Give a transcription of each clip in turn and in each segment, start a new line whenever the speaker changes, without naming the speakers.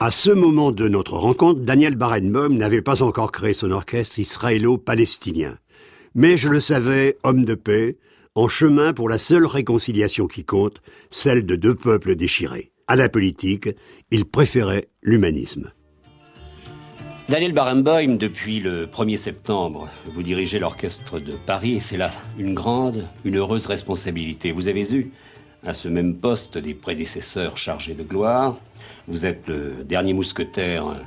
À ce moment de notre rencontre, Daniel Barenboim n'avait pas encore créé son orchestre israélo-palestinien. Mais je le savais, homme de paix, en chemin pour la seule réconciliation qui compte, celle de deux peuples déchirés. À la politique, il préférait l'humanisme. Daniel Barenboim, depuis le 1er septembre, vous dirigez l'orchestre de Paris et c'est là une grande, une heureuse responsabilité. Vous avez eu à ce même poste des prédécesseurs chargés de gloire, vous êtes le dernier mousquetaire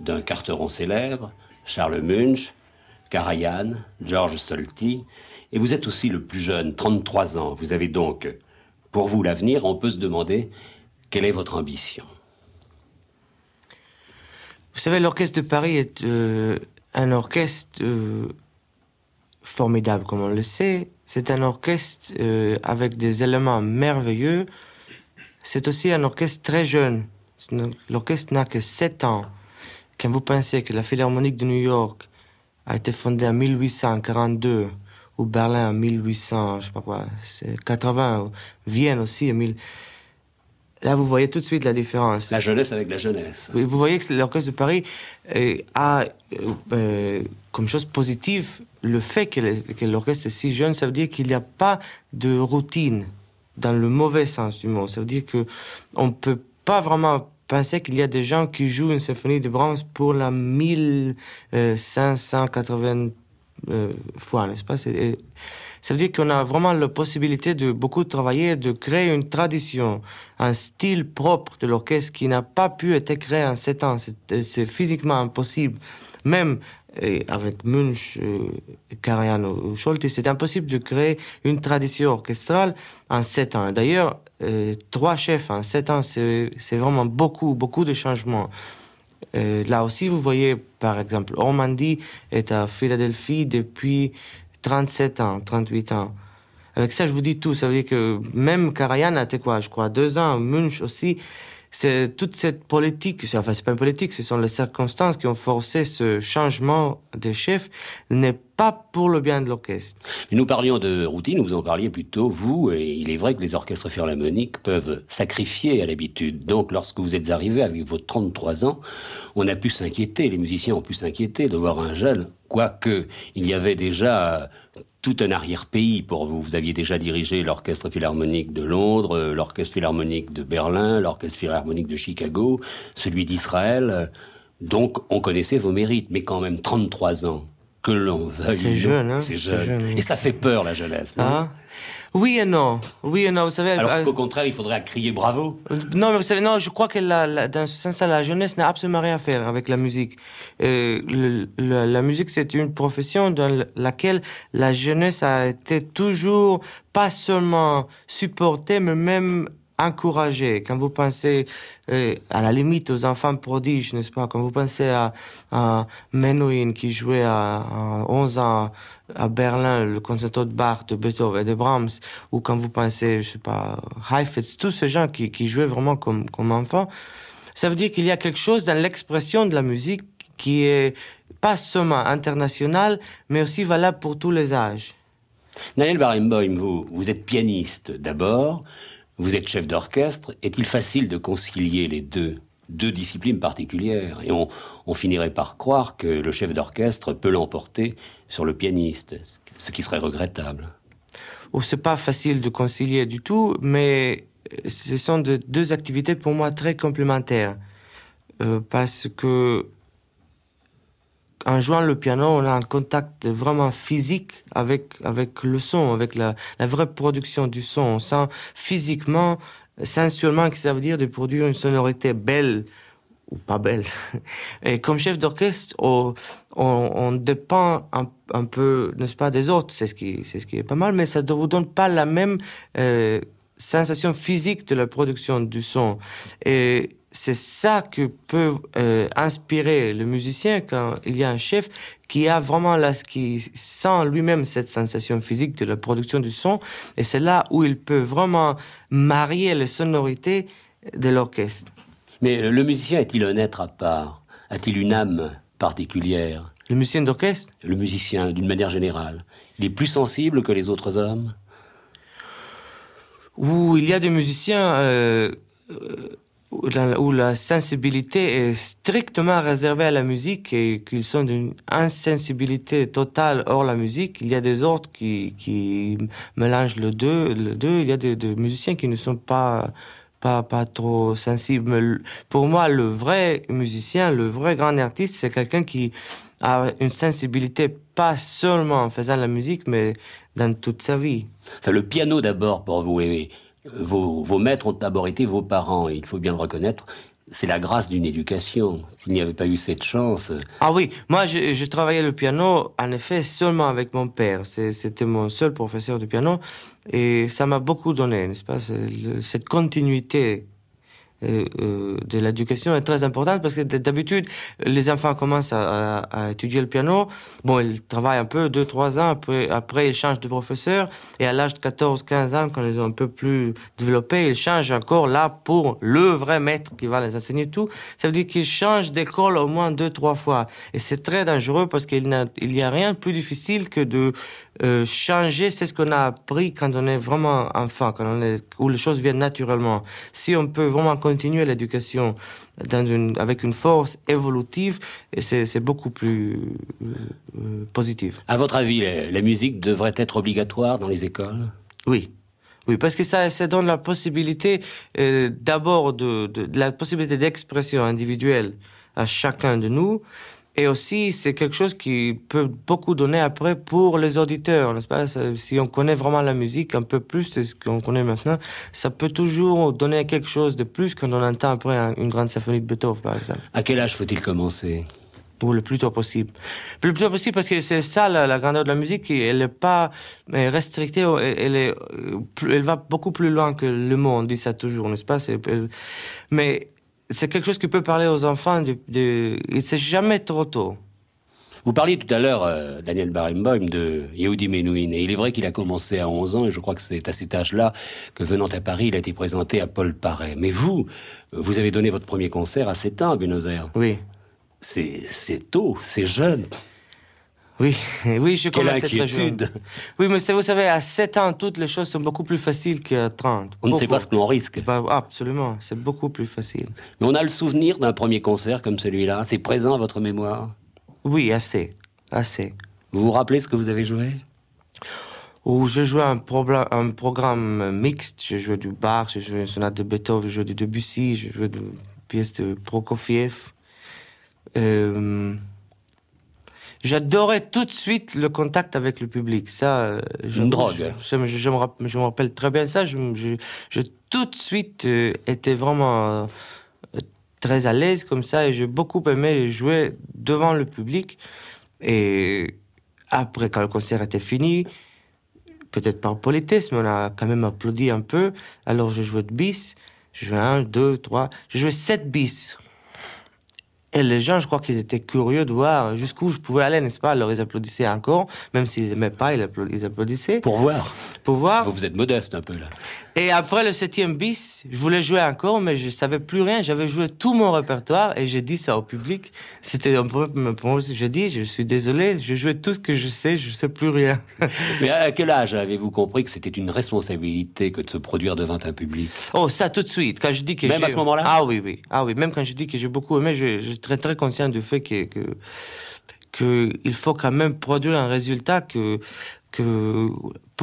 d'un Carteron célèbre, Charles Munch, Karajan, Georges Solti, et vous êtes aussi le plus jeune, 33 ans. Vous avez donc, pour vous, l'avenir. On peut se demander quelle est votre ambition.
Vous savez, l'orchestre de Paris est euh, un orchestre euh, formidable, comme on le sait. C'est un orchestre euh, avec des éléments merveilleux. C'est aussi un orchestre très jeune. L'orchestre n'a que 7 ans. Quand vous pensez que la Philharmonique de New York a été fondée en 1842, ou Berlin en 1800, je 80, Vienne aussi en 1000. Là, vous voyez tout de suite la différence. La jeunesse avec la jeunesse. vous voyez que l'Orchestre de Paris euh, a euh, euh, comme chose positive le fait que l'orchestre est si jeune. Ça veut dire qu'il n'y a pas de routine dans le mauvais sens du mot. Ça veut dire que on peut pas vraiment pensez qu'il y a des gens qui jouent une symphonie de Brahms pour la 1580 euh, fois, n'est-ce pas Ça veut dire qu'on a vraiment la possibilité de beaucoup travailler, de créer une tradition, un style propre de l'orchestre qui n'a pas pu être créé en sept ans. C'est physiquement impossible. Même et avec Munch, Karajan euh, ou euh, Scholte, c'est impossible de créer une tradition orchestrale en sept ans. D'ailleurs, euh, trois chefs en sept ans, c'est vraiment beaucoup, beaucoup de changements. là aussi, vous voyez, par exemple, Ormandy est à Philadelphie depuis 37 ans, 38 ans. Avec ça, je vous dis tout. Ça veut dire que même Karajan a, quoi, je crois, deux ans, Munch aussi c'est toute cette politique, enfin c'est pas une politique, ce sont les circonstances qui ont forcé ce changement des chefs, n'est pas pour le bien de l'orchestre.
Nous parlions de routine, vous en parliez plutôt vous, et il est vrai que les orchestres philharmoniques peuvent sacrifier à l'habitude. Donc lorsque vous êtes arrivé avec vos 33 ans, on a pu s'inquiéter, les musiciens ont pu s'inquiéter de voir un jeune, quoique il y avait déjà tout un arrière-pays pour vous. Vous aviez déjà dirigé l'Orchestre Philharmonique de Londres, euh, l'Orchestre Philharmonique de Berlin, l'Orchestre Philharmonique de Chicago, celui d'Israël. Donc, on connaissait vos mérites, mais quand même 33 ans, que l'on veuille. C'est jeune, hein C'est jeune. Et
ça fait peur, la jeunesse. Ah, oui et non. Oui et non, vous savez. Alors euh, qu'au contraire, il faudrait crier bravo. Non, mais vous savez, non, je crois que dans ce sens-là, la jeunesse n'a absolument rien à faire avec la musique. Euh, la musique, c'est une profession dans laquelle la jeunesse a été toujours pas seulement supportée, mais même encourager, quand vous pensez euh, à la limite aux enfants prodiges, n'est-ce pas, quand vous pensez à, Menuhin qui jouait à, 11 ans à Berlin le concerto de Bach, de Beethoven et de Brahms, ou quand vous pensez, je sais pas, Heifetz, tous ces gens qui, jouaient vraiment comme, enfants, ça veut dire qu'il y a quelque chose dans l'expression de la musique qui est pas seulement international, mais aussi valable pour tous les âges.
Daniel Barenboim, vous, vous êtes pianiste d'abord, vous êtes chef d'orchestre, est-il facile de concilier les deux deux disciplines particulières et on, finirait par croire que le chef d'orchestre peut l'emporter sur le pianiste, ce qui serait regrettable.
Oh, c'est pas facile de concilier du tout, mais ce sont de, deux activités pour moi très complémentaires. Euh, parce que en jouant le piano, on a un contact vraiment physique avec, avec le son, avec la, vraie production du son. On sent physiquement, sensuellement que ça veut dire de produire une sonorité belle ou pas belle. Et comme chef d'orchestre, on, dépend un, peu, n'est-ce pas, des autres. C'est ce qui, c'est ce qui est pas mal, mais ça ne vous donne pas la même euh, sensation physique de la production du son. Et c'est ça que peut euh, inspirer le musicien quand il y a un chef qui a vraiment là, qui sent lui-même cette sensation physique de la production du son. Et c'est là où il peut vraiment marier les sonorités de l'orchestre. Mais euh, le musicien est-il
un être à part A-t-il une âme particulière Le musicien d'orchestre Le musicien, d'une manière générale. Il est plus sensible que les autres hommes
Ou il y a des musiciens... Euh, où la sensibilité est strictement réservée à la musique et qu'ils sont d'une insensibilité totale hors la musique. Il y a des ordres qui, qui mélangent le deux, le deux. Il y a des, musiciens qui ne sont pas pas, pas trop sensibles. Pour moi, le vrai musicien, le vrai grand artiste, c'est quelqu'un qui a une sensibilité pas seulement en faisant la musique, mais dans toute sa vie.
le piano d'abord pour vous et vos, maîtres ont d'abord été vos parents, il faut bien le reconnaître, c'est la grâce d'une éducation. S'il n'y avait pas eu cette chance.
Ah oui, moi je, je, travaillais le piano en effet seulement avec mon père. C'était mon seul professeur de piano et ça m'a beaucoup donné, n'est-ce pas, cette continuité euh, euh, de l'éducation est très importante parce que d'habitude, les enfants commencent à, étudier le piano. Bon, ils travaillent un peu, deux, trois ans, après, après ils changent de professeur. Et à l'âge de 14, 15 ans, quand ils ont un peu plus développé, ils changent encore là pour le vrai maître qui va les enseigner tout. Ça veut dire qu'ils changent d'école au moins deux, trois fois. Et c'est très dangereux parce qu'il n'y a, rien de plus difficile que de euh, changer. C'est ce qu'on a appris quand on est vraiment enfant, quand on est, où les choses viennent naturellement. Si on peut vraiment continuer l'éducation avec une force évolutive et c'est beaucoup plus euh, euh, positif. À votre avis, la, musique devrait être obligatoire dans les écoles Oui. Oui, parce que ça, ça donne la possibilité euh, d'abord de, la possibilité d'expression individuelle à chacun de nous et aussi, c'est quelque chose qui peut beaucoup donner après pour les auditeurs, n'est-ce pas Si on connaît vraiment la musique un peu plus de ce qu'on connaît maintenant, ça peut toujours donner quelque chose de plus quand on entend après une grande symphonie de Beethoven, par exemple. À quel âge faut-il commencer pour le plus tôt possible. Le plus tôt possible parce que c'est ça la, grandeur de la musique, elle n'est pas restrictée, elle, est, euh, elle va beaucoup plus loin que le monde, on dit ça toujours, n'est-ce pas Mais c'est quelque chose qui peut parler aux enfants. De, de... C'est jamais trop tôt. Vous parliez tout à l'heure, euh, Daniel
Barenboim, de Yehudi Menouin. Et il est vrai qu'il a commencé à 11 ans, et je crois que c'est à cet âge-là que, venant à Paris, il a été présenté à Paul Paré. Mais vous, euh, vous avez donné votre premier concert à 7 ans à Buenos
Aires. Oui. C'est tôt, c'est jeune. Oui, je Quelle commence inquiétude. Oui, mais vous savez, à 7 ans, toutes les choses sont beaucoup plus faciles qu'à 30. On ne sait pas ce que l'on risque. Bah, absolument, c'est beaucoup plus facile. Mais on a le souvenir d'un premier concert comme celui-là. C'est présent à votre mémoire Oui, assez, assez. Vous vous rappelez ce que vous avez joué où je jouais un, un programme mixte, je jouais du Bach, je jouais une sonate de Beethoven, je jouais du Debussy, je jouais des pièces de Prokofiev. Euh, J'adorais tout de suite le contact avec le public. Ça, euh, je, une drogue. Je, me rappelle, très bien ça. Je, tout de suite étais euh, était vraiment euh, très à l'aise comme ça et j'ai beaucoup aimé jouer devant le public. Et après, quand le concert était fini, peut-être par politesse, mais on a quand même applaudi un peu. Alors je jouais de bis. Je jouais un, deux, trois. Je jouais sept bis. Et les gens, je crois qu'ils étaient curieux de voir jusqu'où je pouvais aller, n'est-ce pas Alors ils applaudissaient encore, même s'ils n'aimaient pas, ils applaudissaient. Pour voir. Pour voir. Vous, vous êtes modeste un peu là. Et après le septième bis, je voulais jouer encore, mais je savais plus rien. J'avais joué tout mon répertoire et j'ai dit ça au public. C'était un peu je dis je suis désolé, je jouais tout ce que je sais, je sais plus rien.
mais à quel âge avez-vous compris que c'était une responsabilité que de se produire devant un public
Oh, ça tout de suite. Quand je dis que même à ce moment-là. Ah oui, oui, ah oui. Même quand je dis que j'ai beaucoup aimé, je, suis très très conscient du fait que, que qu'il faut quand même produire un résultat que que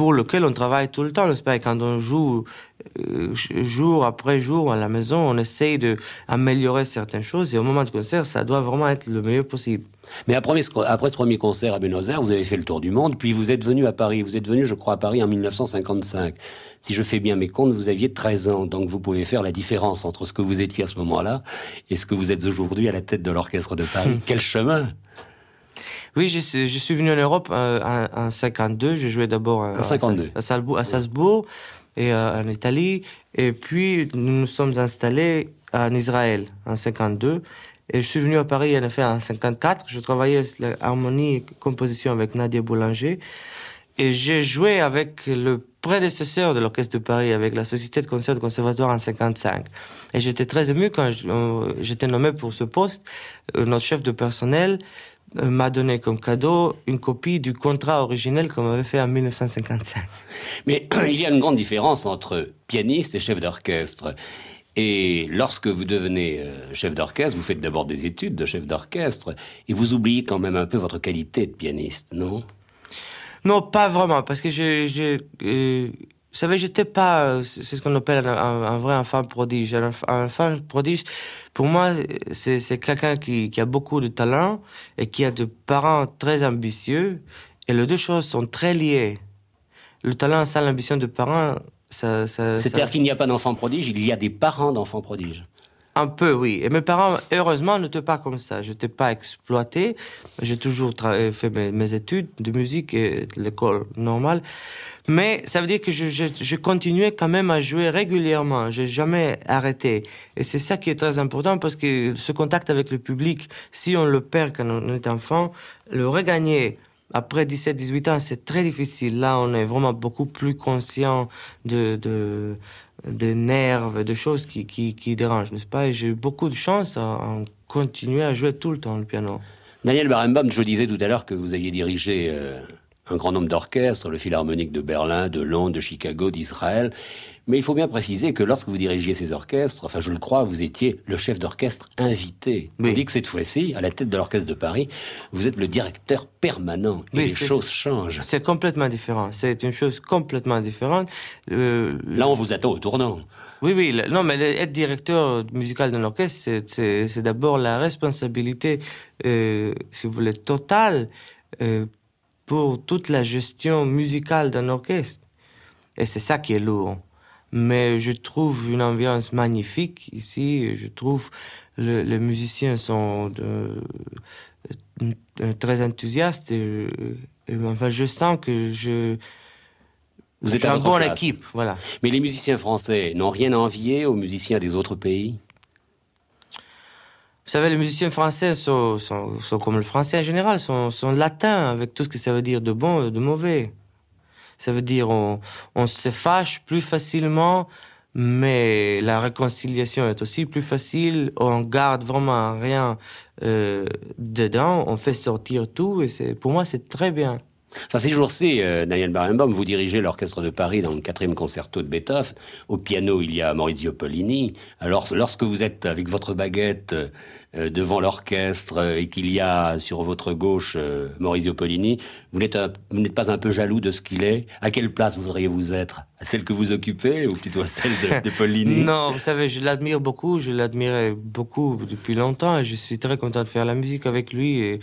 pour lequel on travaille tout le temps, le spectacle Quand on joue euh, jour après jour à la maison, on essaye d'améliorer certaines choses et au moment du concert, ça doit vraiment être le meilleur possible. Mais après, après ce premier concert à Buenos Aires, vous avez fait le
tour du monde, puis vous êtes venu à Paris. Vous êtes venu, je crois, à Paris en 1955. Si je fais bien mes comptes, vous aviez 13 ans, donc vous pouvez faire la différence entre ce que vous étiez à ce moment-là et ce que vous êtes aujourd'hui à la tête de l'orchestre de Paris. Hmm. Quel chemin
oui, je, suis venu en Europe en, 1952. 52. Je jouais d'abord à, Salzbourg, et euh, en Italie. Et puis, nous nous sommes installés en Israël en 52. Et je suis venu à Paris en effet en 54. Je travaillais sur harmonie et composition avec Nadia Boulanger. Et j'ai joué avec le prédécesseur de l'Orchestre de Paris, avec la Société de concert de conservatoire en 55. Et j'étais très ému quand euh, j'étais nommé pour ce poste. Euh, notre chef de personnel euh, m'a donné comme cadeau une copie du contrat originel qu'on avait fait en 1955.
Mais il y a une grande différence entre pianiste et chef d'orchestre. Et lorsque vous devenez euh, chef d'orchestre, vous faites d'abord des études de chef d'orchestre et vous oubliez quand même un peu votre qualité de pianiste, non
Non, pas vraiment, parce que j'ai euh, vous savez, j'étais pas, euh, c'est ce qu'on appelle un, vrai enfant prodige. Un, enfant prodige, pour moi, c'est quelqu'un qui, a beaucoup de talent et qui a des parents très ambitieux. Et les deux choses sont très liées. Le talent sans l'ambition de parents, ça. C'est-à-dire qu'il
n'y a pas d'enfant prodige, il y a des parents d'enfants prodiges.
Un peu, oui. Et mes parents, heureusement, n'étaient pas comme ça. Je n'étais pas exploité. J'ai toujours fait mes, mes, études de musique et l'école normale. Mais ça veut dire que je, continuais quand même à jouer régulièrement. n'ai jamais arrêté. Et c'est ça qui est très important parce que ce contact avec le public, si on le perd quand on est enfant, le regagner après 17-18 ans, c'est très difficile. Là, on est vraiment beaucoup plus conscient de, de, de nerfs, de choses qui, qui, dérangent, n'est-ce pas? Et j'ai eu beaucoup de chance à, continuer à jouer tout le temps le piano.
Daniel Barenbaum, je disais tout à l'heure que vous aviez dirigé euh, un grand nombre d'orchestres, le Philharmonique de Berlin, de Londres, de Chicago, d'Israël. Mais il faut bien préciser que lorsque vous dirigiez ces orchestres, enfin je le crois, vous étiez le chef d'orchestre invité. Mais que cette fois-ci, à la tête de l'orchestre de Paris, vous êtes le directeur permanent. les choses
changent. C'est complètement différent. C'est une chose complètement différente. Euh, là, on vous attend au tournant. Oui, oui. Non, mais être directeur musical d'un orchestre, c'est d'abord la responsabilité, euh, si vous voulez, totale euh, pour toute la gestion musicale d'un orchestre. Et c'est ça qui est lourd. Mais je trouve une ambiance magnifique ici. Je trouve le, les musiciens sont euh, très enthousiastes. Euh, et, enfin, je sens que je,
vous êtes en bonne équipe,
voilà. Mais les musiciens français n'ont rien à envier aux musiciens des autres pays vous savez, les musiciens français sont, comme le français en général, sont, sont, latins, avec tout ce que ça veut dire de bon et de mauvais. Ça veut dire on, se fâche plus facilement, mais la réconciliation est aussi plus facile. On garde vraiment rien euh, dedans, on fait sortir tout, et c'est pour moi c'est très bien.
Enfin, ces jours-ci, euh, Daniel Barenbaum, vous dirigez l'orchestre de Paris dans le quatrième concerto de Beethoven. Au piano, il y a Maurizio Pollini. Alors, lorsque vous êtes avec votre baguette euh, devant l'orchestre euh, et qu'il y a sur votre gauche Maurizio Pollini, vous n'êtes pas un peu jaloux de ce qu'il est À quelle place voudriez-vous être à Celle que vous occupez ou plutôt celle de, Pollini
Non, vous savez, je l'admire beaucoup. Je l'admirais beaucoup depuis longtemps et je suis très content de faire la musique avec lui. et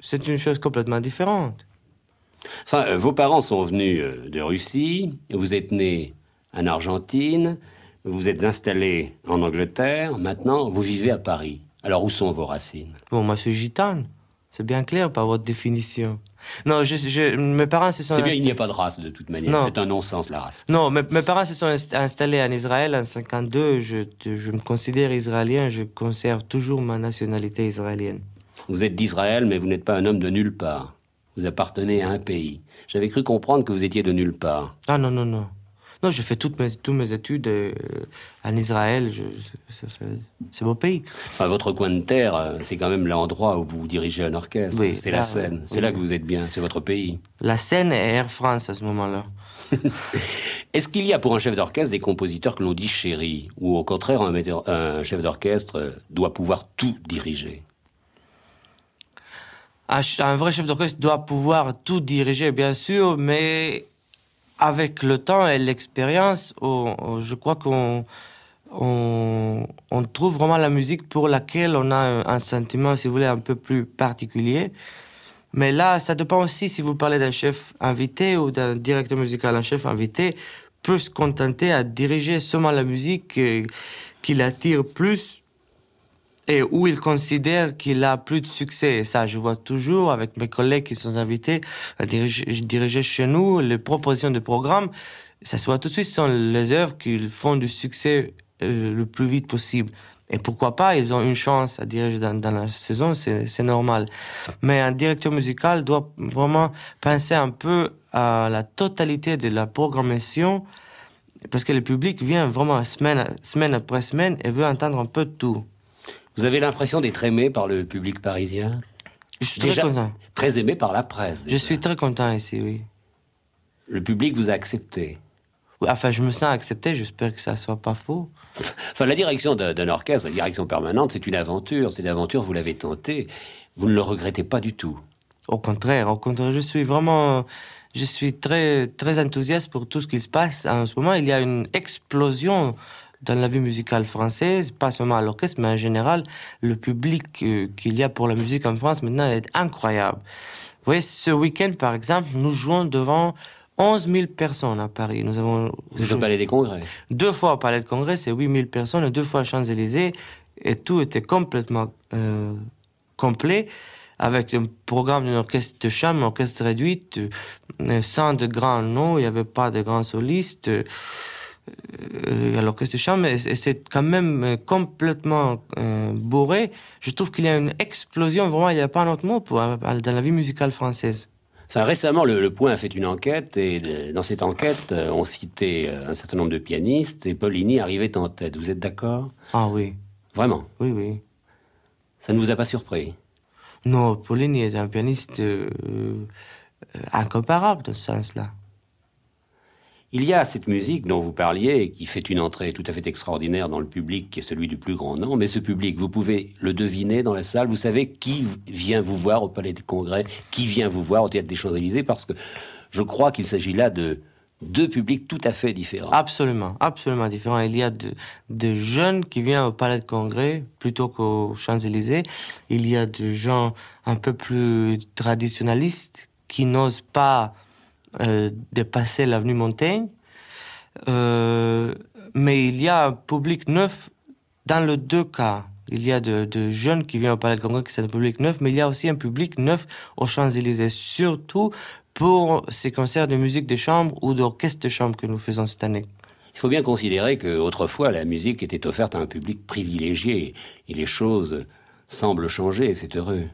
c'est une chose complètement différente.
Enfin, euh, vos parents sont venus euh, de Russie, vous êtes né en Argentine, vous êtes installé en Angleterre, maintenant vous vivez à Paris. Alors où sont vos racines
Bon, moi je suis gitane, c'est bien clair par votre définition.
Non, mes parents se sont... C'est bien, il n'y a pas de race de toute manière, c'est un non-sens la race.
Non, mes, parents se sont installés en Israël en 52, je me considère israélien, je conserve toujours ma nationalité israélienne.
Vous êtes d'Israël, mais vous n'êtes pas un homme de nulle part. Vous appartenez à un pays. J'avais cru comprendre que vous étiez de nulle part.
Ah non, non, non. Non, je fais toutes mes, toutes mes études euh, en Israël. c'est mon pays.
votre coin de terre, euh, c'est quand même l'endroit où vous dirigez un orchestre. c'est la Seine. C'est là que vous êtes bien. C'est votre pays. La
Seine est Air France à ce moment-là.
Est-ce qu'il y a pour un chef d'orchestre des compositeurs que l'on dit chéri Ou au contraire, un, un chef d'orchestre doit pouvoir tout diriger
ah, un, vrai chef d'orchestre doit pouvoir tout diriger, bien sûr, mais avec le temps et l'expérience, je crois qu'on trouve vraiment la musique pour laquelle on a un, un, sentiment, si vous voulez, un peu plus particulier. Mais là, ça dépend aussi si vous parlez d'un chef invité ou d'un directeur musical. Un chef invité peut se contenter à diriger seulement la musique euh, qui l'attire plus et où il considère qu'il a plus de succès. Et ça, je vois toujours avec mes collègues qui sont invités à diriger, chez nous les propositions de programmes. Ça se voit tout de suite, ce sont les œuvres qu'ils font du succès euh, le plus vite possible. Et pourquoi pas, ils ont une chance à diriger dans, la saison, c'est normal. Mais un directeur musical doit vraiment penser un peu à la totalité de la programmation, parce que le public vient vraiment semaine, semaine après semaine et veut entendre un peu tout.
Vous avez l'impression d'être aimé par le public parisien Je suis très content. Très aimé par la presse.
Je suis très content ici, oui. Le
public vous a accepté Enfin, je me
sens accepté, j'espère que ça soit pas faux.
Enfin, la direction d'un orchestre, la direction permanente, c'est
une aventure.
C'est une aventure, vous l'avez tentée. Vous ne le regrettez pas du tout.
Au contraire, au contraire, je suis vraiment. Je suis très, très enthousiaste pour tout ce qui se passe en ce moment. Il y a une explosion dans la vie musicale française, pas seulement à l'orchestre, mais en général, le public euh, qu'il y a pour la musique en France maintenant est incroyable. Vous voyez, ce week-end, par exemple, nous jouons devant 11 000 personnes à Paris. Nous avons Vous joué au Palais des Congrès Deux fois au Palais des Congrès, c'est 8 000 personnes, deux fois à Champs-Élysées, et tout était complètement euh, complet avec un programme d'un orchestre de chambre, une orchestre réduite, euh, sans de grands noms, il n'y avait pas de grands solistes alors euh, que ce chant, c'est quand même euh, complètement euh, bourré. Je trouve qu'il y a une explosion, vraiment, il n'y a pas un autre mot pour, dans la vie musicale française.
Ça, récemment, le, Point a fait une enquête et dans cette enquête, on citait un certain nombre de pianistes et Paulini arrivait en tête. Vous êtes d'accord Ah oui. Vraiment Oui, oui. Ça ne vous a pas surpris
Non, Paulini est un pianiste incomparable dans ce sens-là.
Il y a cette musique dont vous parliez, qui fait une entrée tout à fait extraordinaire dans le public, qui est celui du plus grand nom, mais ce public, vous pouvez le deviner dans la salle, vous savez qui vient vous voir au Palais des Congrès, qui vient vous voir au Théâtre des Champs-Élysées, parce que je crois qu'il s'agit là de deux publics tout à fait différents.
Absolument, absolument différents. Il y a de, jeunes qui viennent au Palais des Congrès plutôt qu'aux Champs-Élysées. Il y a des gens un peu plus traditionnalistes qui n'osent pas euh, dépasser l'avenue Montaigne. Euh, mais il y a un public neuf dans les deux cas. Il y a de, jeunes qui viennent au Palais de Congrès qui sont un public neuf, mais il y a aussi un public neuf aux Champs-Élysées, surtout pour ces concerts de musique de chambre ou d'orchestre de chambre que nous faisons cette année.
Il faut bien considérer qu'autrefois, la musique était offerte à un public privilégié et les choses semblent changer, c'est heureux.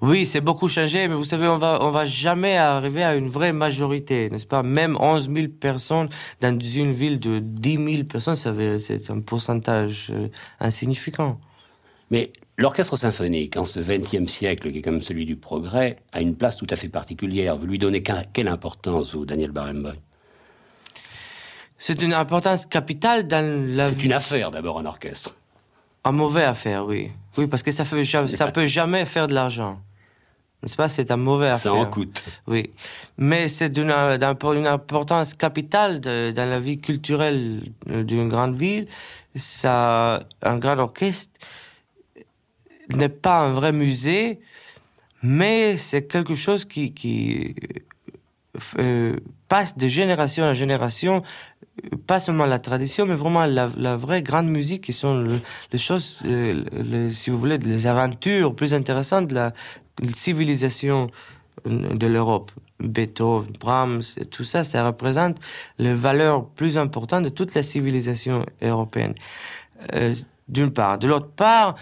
Oui, c'est beaucoup changé, mais vous savez, on va, on va jamais arriver à une vraie majorité, n'est-ce pas Même 11 000 personnes dans une ville de 10 000 personnes, c'est un pourcentage euh, insignifiant.
Mais l'orchestre symphonique, en ce XXe siècle qui est comme celui du progrès, a une place tout à fait particulière. Vous lui donnez quelle importance, vous, Daniel Barenboim C'est une
importance capitale dans la... C'est une affaire d'abord un orchestre. Un mauvais affaire, oui. Oui, parce que ça fait ça peut jamais faire de l'argent. N'est-ce pas C'est un mauvais affaire. Ça en coûte. Oui. Mais c'est d'une importance capitale dans la vie culturelle euh, d'une grande ville. Ça, un grand orchestre n'est pas un vrai musée, mais c'est quelque chose qui, euh, euh, passe de génération en génération pas seulement la tradition, mais vraiment la, vraie grande musique qui sont les choses, euh, si vous voulez, les aventures plus intéressantes de la, civilisation euh, de l'Europe. Beethoven, Brahms, tout ça, ça représente les valeurs plus importantes de toute la civilisation européenne. Euh, d'une part. De l'autre part,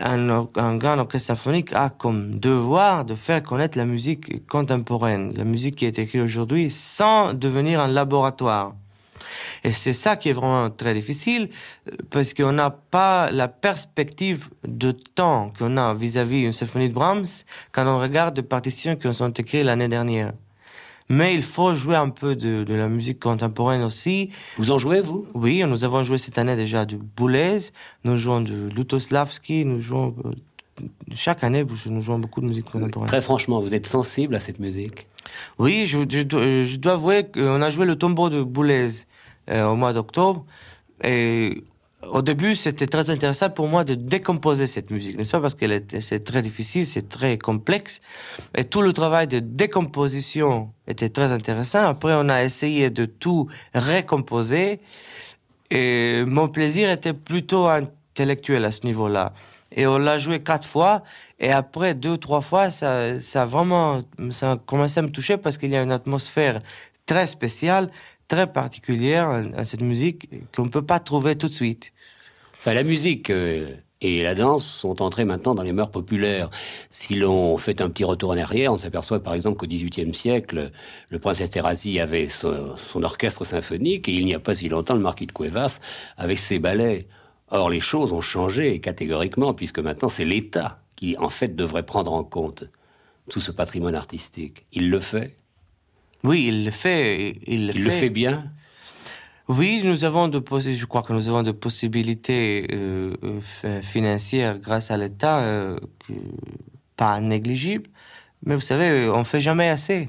un, grand orchestre symphonique a comme devoir de faire connaître la musique contemporaine, la musique qui est écrite aujourd'hui, sans devenir un laboratoire. Et c'est ça qui est vraiment très difficile, euh, parce qu'on n'a pas la perspective de temps qu'on a vis-à-vis -vis une symphonie de Brahms quand on regarde des partitions qui ont été écrites l'année dernière mais il faut jouer un peu de, la musique contemporaine aussi. Vous en jouez, vous Oui, nous avons joué cette année déjà du Boulez, nous jouons de Lutoslavski, nous jouons... Euh, chaque année, nous jouons beaucoup de musique contemporaine. Très franchement, vous êtes sensible à cette musique Oui, euh, je, dois avouer qu'on a joué le tombeau de Boulez euh, au mois d'octobre, et au début, c'était très intéressant pour moi de décomposer cette musique, n'est-ce pas Parce que c'est très difficile, c'est très complexe. Et tout le travail de décomposition était très intéressant. Après, on a essayé de tout récomposer. Et mon plaisir était plutôt intellectuel à ce niveau-là. Et on l'a joué quatre fois. Et après deux, trois fois, ça, ça vraiment, ça a commencé à me toucher parce qu'il y a une atmosphère très spéciale très particulière à, cette musique qu'on ne peut pas trouver tout de suite. Enfin, la musique euh,
et la danse sont entrées maintenant dans les mœurs populaires. Si l'on fait un petit retour en arrière, on s'aperçoit par exemple qu'au XVIIIe siècle, le prince Esterhazy avait son, son orchestre symphonique et il n'y a pas si longtemps, le marquis de Cuevas avait ses ballets. Or, les choses ont changé catégoriquement puisque maintenant c'est l'État qui en fait devrait prendre en compte tout ce patrimoine
artistique. Il le fait oui, il le fait. Il, le, fait. bien oui, nous avons de je crois que nous avons des possibilités euh, euh, financières grâce à l'État, euh, pas négligibles, mais vous savez, on ne fait jamais assez.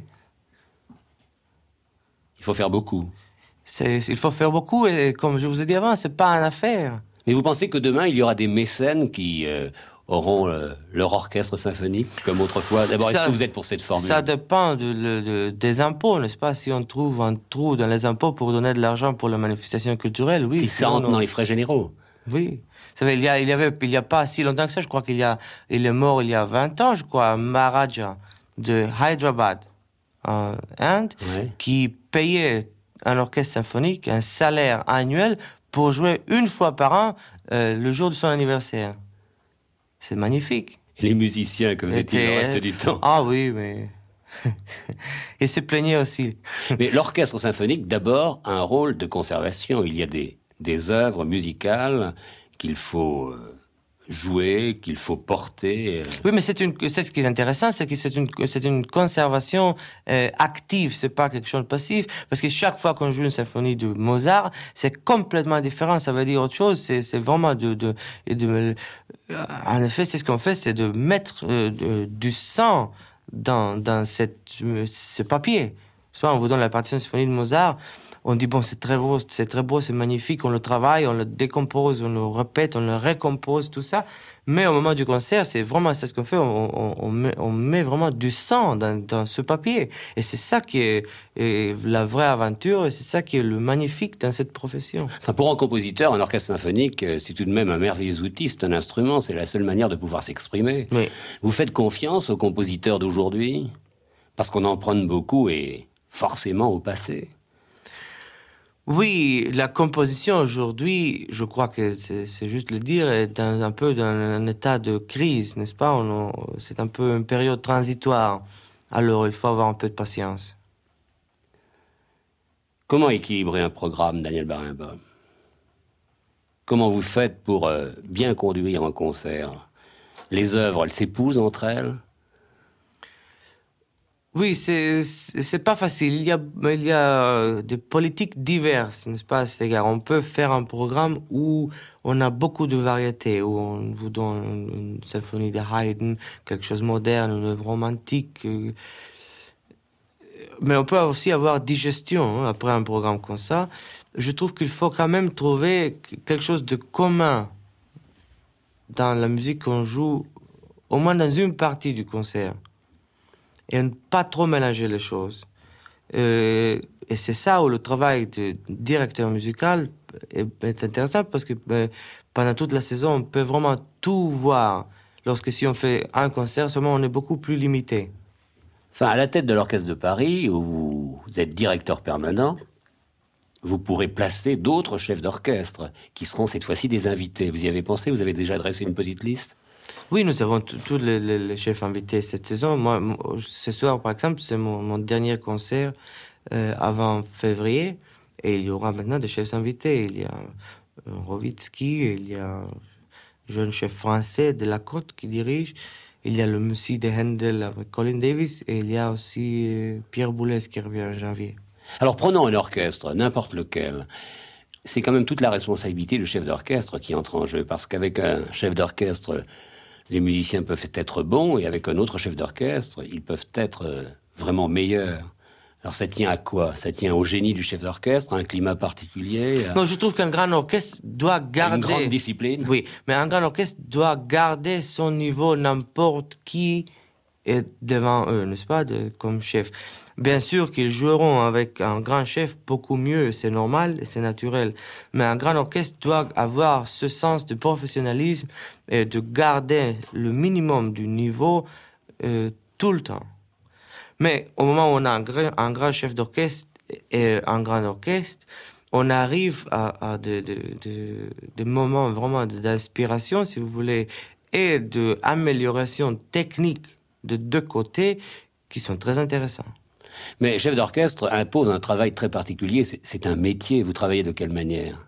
Il faut faire beaucoup. Il faut faire beaucoup, et comme je vous ai dit avant, c'est pas une affaire. Mais vous pensez que demain, il y aura des
mécènes qui, auront euh, leur orchestre symphonique comme autrefois D'abord, est-ce que vous êtes pour cette formule Ça
dépend de, des impôts, n'est-ce pas Si on trouve un trou dans les impôts pour donner de l'argent pour la manifestation culturelle, oui. Si ça dans les frais généraux. Oui. Vous il y, a, avait, il y a pas si longtemps que ça, je crois qu'il y a, il est mort il y a 20 ans, je crois, Maharaja de Hyderabad, en Inde, qui payait un orchestre symphonique un salaire annuel pour jouer une fois par an euh, le jour de son anniversaire. C'est magnifique. Et les musiciens que vous étiez le reste du temps. Ah oui, mais. et se plaignait aussi. mais l'orchestre symphonique, d'abord, a un
rôle de conservation. Il y a des, des œuvres musicales qu'il faut euh,
jouer, qu'il faut porter. Euh. Oui, mais c'est ce qui est intéressant, c'est que c'est une, conservation euh, active, c'est pas quelque chose de passif, parce que chaque fois qu'on joue une symphonie de Mozart, c'est complètement différent, ça veut dire autre chose, c'est, vraiment de, euh, en effet, c'est ce qu'on fait, c'est de mettre du sang dans, dans cette, ce papier. Soit on vous donne la partition symphonie de Mozart, on dit bon, c'est très beau, c'est très beau, c'est magnifique, on le travaille, on le décompose, on le répète, on le récompose, tout ça. Mais au moment du concert, c'est vraiment, c'est ce qu'on fait, on, met, vraiment du sang dans, ce papier. Et c'est ça qui est, la vraie aventure, et c'est ça qui est le magnifique dans cette profession.
Enfin, pour un compositeur, un orchestre symphonique, euh, c'est tout de même un merveilleux outil, c'est un instrument, c'est la seule manière de pouvoir s'exprimer. Vous faites confiance aux compositeurs d'aujourd'hui Parce qu'on en prend beaucoup et forcément au passé.
Oui, la composition aujourd'hui, je crois que c'est juste le dire, est un, peu dans un état de crise, n'est-ce pas C'est un peu une période transitoire. Alors, il faut avoir un peu de patience.
Comment équilibrer un programme, Daniel Barimba Comment vous faites pour euh, bien conduire un concert Les œuvres, elles s'épousent entre elles
oui, c'est c'est pas facile. Il y a il y a des politiques diverses, n'est-ce pas, à cet égard. On peut faire un programme où on a beaucoup de variétés, où on vous donne une, symphonie de Haydn, quelque chose de moderne, une œuvre romantique. Euh, mais on peut aussi avoir digestion hein, après un programme comme ça. Je trouve qu'il faut quand même trouver quelque chose de commun dans la musique qu'on joue, au moins dans une partie du concert et ne pas trop mélanger les choses. Euh, et c'est ça où le travail de directeur musical est, intéressant parce que ben, pendant toute la saison, on peut vraiment tout voir. Lorsque si on fait un concert seulement, on est beaucoup plus limité. ça à la tête de l'Orchestre de Paris, où vous êtes directeur permanent,
vous pourrez placer d'autres chefs d'orchestre qui seront cette fois-ci des invités. Vous y avez pensé Vous avez déjà dressé
une petite liste oui, nous avons tous les, chefs invités cette saison. ce soir, par exemple, c'est mon, dernier concert euh, avant février. Et il y aura maintenant des chefs invités. Il y a euh, Rovitsky, il y a un jeune chef français de la côte qui dirige. Il y a le monsieur de Handel avec Colin Davis. Et il y a aussi euh, Pierre Boulez qui revient en janvier.
Alors prenons un orchestre, n'importe lequel c'est quand même toute la responsabilité du chef d'orchestre qui entre en jeu, parce qu'avec un chef d'orchestre les musiciens peuvent être bons et avec un autre chef d'orchestre, ils peuvent être euh, vraiment meilleurs. Alors ça tient à quoi Ça tient au génie du chef d'orchestre, à un climat particulier. Non,
je trouve qu'un grand orchestre doit garder une grande discipline. Oui, mais un grand orchestre doit garder son niveau n'importe qui est devant eux, n'est-ce pas, comme chef. Bien sûr qu'ils joueront avec un grand chef beaucoup mieux, c'est normal, c'est naturel. Mais un grand orchestre doit avoir ce sens de professionnalisme et de garder le minimum du niveau euh, tout le temps. Mais au moment où on a un, grand, chef d'orchestre et un grand orchestre, on arrive à, des moments vraiment d'inspiration, si vous voulez, et d'amélioration technique de deux côtés qui sont très intéressants.
Mais chef d'orchestre impose un travail très particulier. C'est un métier.
Vous travaillez de quelle manière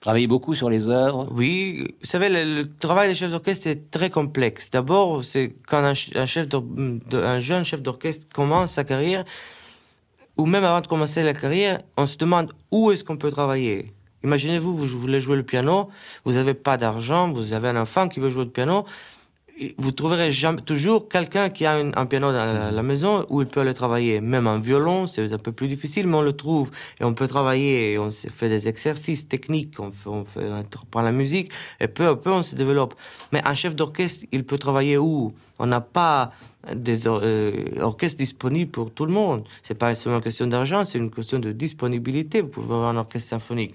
Travaillez beaucoup sur les œuvres Oui, vous savez, le, travail des chefs d'orchestre est très complexe. D'abord, c'est quand un, un jeune chef d'orchestre commence sa carrière, ou même avant de commencer la carrière, on se demande où est-ce qu'on peut travailler. Imaginez-vous, vous voulez jouer le piano, vous n'avez pas d'argent, vous avez un enfant qui veut jouer le piano vous trouverez jamais, toujours quelqu'un qui a un, piano dans la maison où il peut aller travailler. Même un violon, c'est un peu plus difficile, mais on le trouve et on peut travailler. on fait des exercices techniques, on fait, on la musique et peu à peu on se développe. Mais un chef d'orchestre, il peut travailler où On n'a pas des euh, orchestres disponibles pour tout le monde. C'est pas seulement une question d'argent, c'est une question de disponibilité. Vous pouvez avoir un orchestre symphonique.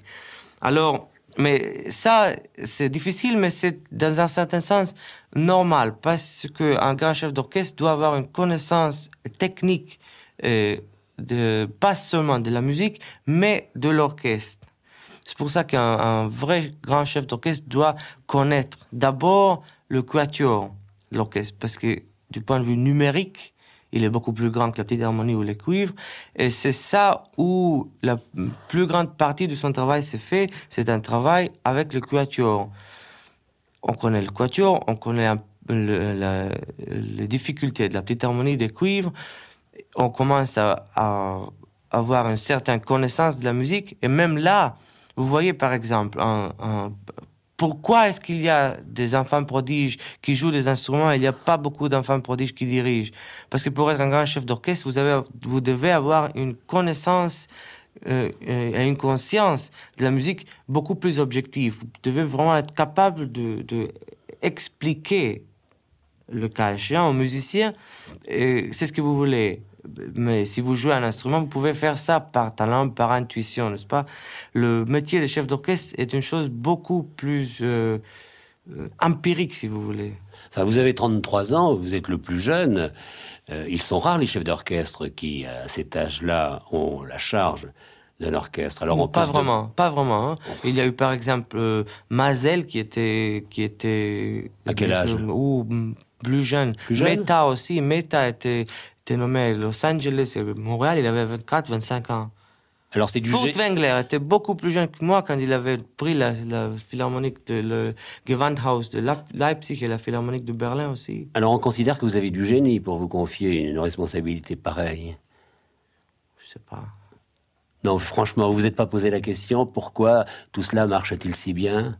Alors mais ça, c'est difficile, mais c'est dans un certain sens normal parce qu'un grand chef d'orchestre doit avoir une connaissance technique euh, de pas seulement de la musique, mais de l'orchestre. C'est pour ça qu'un vrai grand chef d'orchestre doit connaître d'abord le quatuor, l'orchestre, parce que du point de vue numérique, il est beaucoup plus grand que la petite harmonie ou les cuivres. Et c'est ça où la plus grande partie de son travail s'est fait. C'est un travail avec le quatuor. On connaît le quatuor, on connaît les difficultés de la petite harmonie, des cuivres. On commence à, avoir une certaine connaissance de la musique. Et même là, vous voyez par exemple, un, pourquoi est-ce qu'il y a des enfants prodiges qui jouent des instruments et il n'y a pas beaucoup d'enfants prodiges qui dirigent Parce que pour être un grand chef d'orchestre, vous, devez avoir une connaissance euh, euh, et une conscience de la musique beaucoup plus objective. Vous devez vraiment être capable de, expliquer le cas échéant aux musiciens, c'est ce que vous voulez mais si vous jouez un instrument, vous pouvez faire ça par talent, par intuition, n'est-ce pas Le métier de chef d'orchestre est une chose beaucoup plus euh, euh, empirique, si vous voulez. Enfin, vous avez 33 ans, vous êtes le plus jeune.
Euh, ils sont rares les chefs d'orchestre qui, à cet âge-là, ont la charge
d'un orchestre. Alors, on pas, vraiment, pas vraiment, hein. Il y a eu par exemple Mazel qui était, qui était. À quel âge Ou plus jeune. plus jeune. Meta aussi. Meta était était nommé Los Angeles et Montréal, il avait 24, 25 ans. Alors c'est du Furt Wengler était beaucoup plus jeune que moi quand il avait pris la, philharmonique de le Gewandhaus de Leipzig et la philharmonique de Berlin aussi.
Alors on considère que vous avez du génie pour vous confier une responsabilité pareille. Je sais pas. Non, franchement, vous vous êtes pas posé la question pourquoi tout cela marche-t-il si bien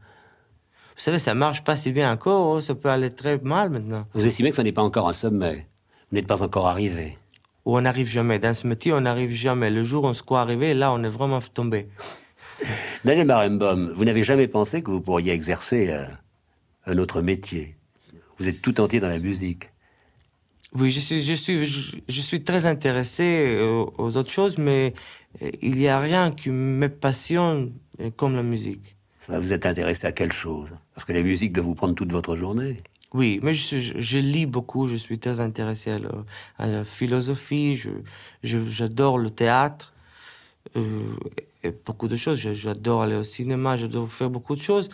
Vous savez, ça marche pas si bien encore, oh, ça peut aller très mal maintenant.
Vous estimez que ça n'est pas encore un sommet vous n'êtes pas encore arrivé.
Où on n'arrive jamais. Dans ce métier, on n'arrive jamais. Le jour où on se croit arrivé, là, on est vraiment tombé.
Daniel Barenbaum, vous n'avez jamais pensé que vous pourriez exercer euh, un, autre métier. Vous êtes tout entier dans la musique.
Oui, je suis, très intéressé aux, euh, aux, autres choses, mais euh, il n'y a rien qui me passionne comme la musique.
Vous êtes intéressé à quelle chose Parce que la musique doit vous prendre toute votre journée.
Oui, mais je, lis beaucoup, je suis très intéressé à, la philosophie, j'adore le théâtre, euh, et beaucoup de choses. J'adore aller au cinéma, j'adore faire beaucoup de choses.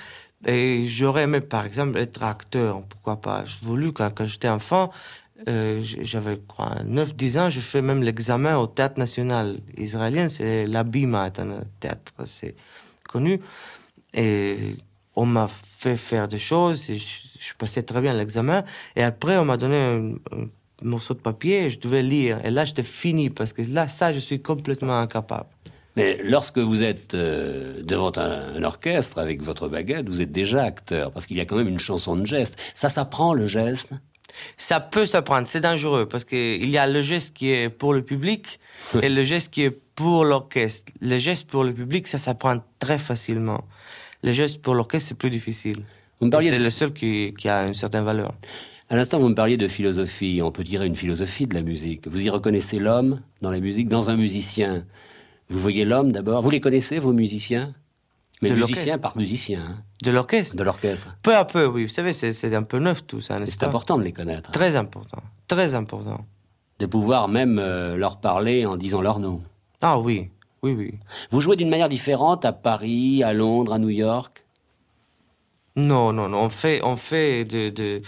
Et j'aurais aimé, par exemple, être acteur, pourquoi pas. J'ai voulu, quand, j'étais enfant, euh, j'avais 9-10 ans, je fais même l'examen au théâtre national israélien, c'est l'Abima, un théâtre assez connu. Et on m'a fait faire des choses, je passais très bien l'examen. Et après, on m'a donné un, morceau de papier, et je devais lire. Et là, j'étais fini, parce que là, ça, je suis complètement incapable. Mais
lorsque vous êtes euh, devant un, orchestre avec votre baguette, vous êtes déjà acteur, parce qu'il y a quand même une chanson de geste. Ça s'apprend, le geste
Ça peut s'apprendre, c'est dangereux, parce qu'il y a le geste qui est pour le public et le geste qui est pour l'orchestre. Le geste pour le public, ça s'apprend très facilement. Le geste pour l'orchestre, c'est plus difficile.
C'est le seul qui, a une certaine valeur. À l'instant, vous me parliez de philosophie. On peut dire une philosophie de la musique. Vous y reconnaissez l'homme dans la musique, dans un musicien. Vous voyez l'homme
d'abord. Vous les connaissez, vos musiciens
mais de par musicien. Hein.
De l'orchestre De l'orchestre. Peu à peu, oui. Vous savez, c'est un peu neuf tout ça. C'est -ce important de les connaître. Hein. Très important. Très important. De pouvoir même euh, leur parler en disant leur nom. Ah oui, oui, oui. Vous jouez d'une manière différente à Paris, à Londres, à New York non, non, non. On fait, on fait de, de,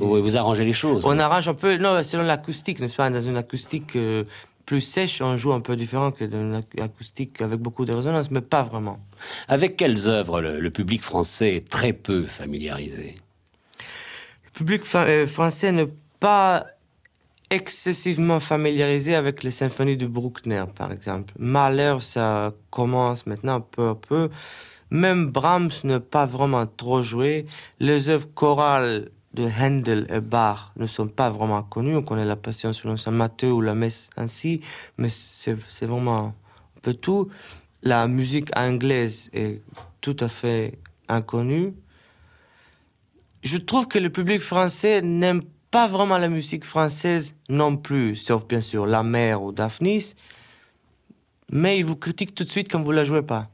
vous arrangez les choses. On arrange
un peu, non, selon l'acoustique, n'est-ce pas Dans une acoustique euh, plus sèche, on joue un peu différent que dans une acoustique avec beaucoup de résonance, mais pas vraiment.
Avec quelles œuvres le, public français est très peu familiarisé
Le public euh, français ne pas excessivement familiarisé avec les symphonies de Bruckner, par exemple. Malheur, ça commence maintenant peu à peu. Même Brahms n'est pas vraiment trop joué. Les œuvres chorales de Handel et Bach ne sont pas vraiment connues. On connaît la Passion selon Saint Matthieu ou la Messe ainsi, mais c'est vraiment un peu tout. La musique anglaise est tout à fait inconnue. Je trouve que le public français n'aime pas vraiment la musique française non plus, sauf bien sûr La Mer ou Daphnis, mais ils vous critiquent tout de suite quand vous la jouez pas.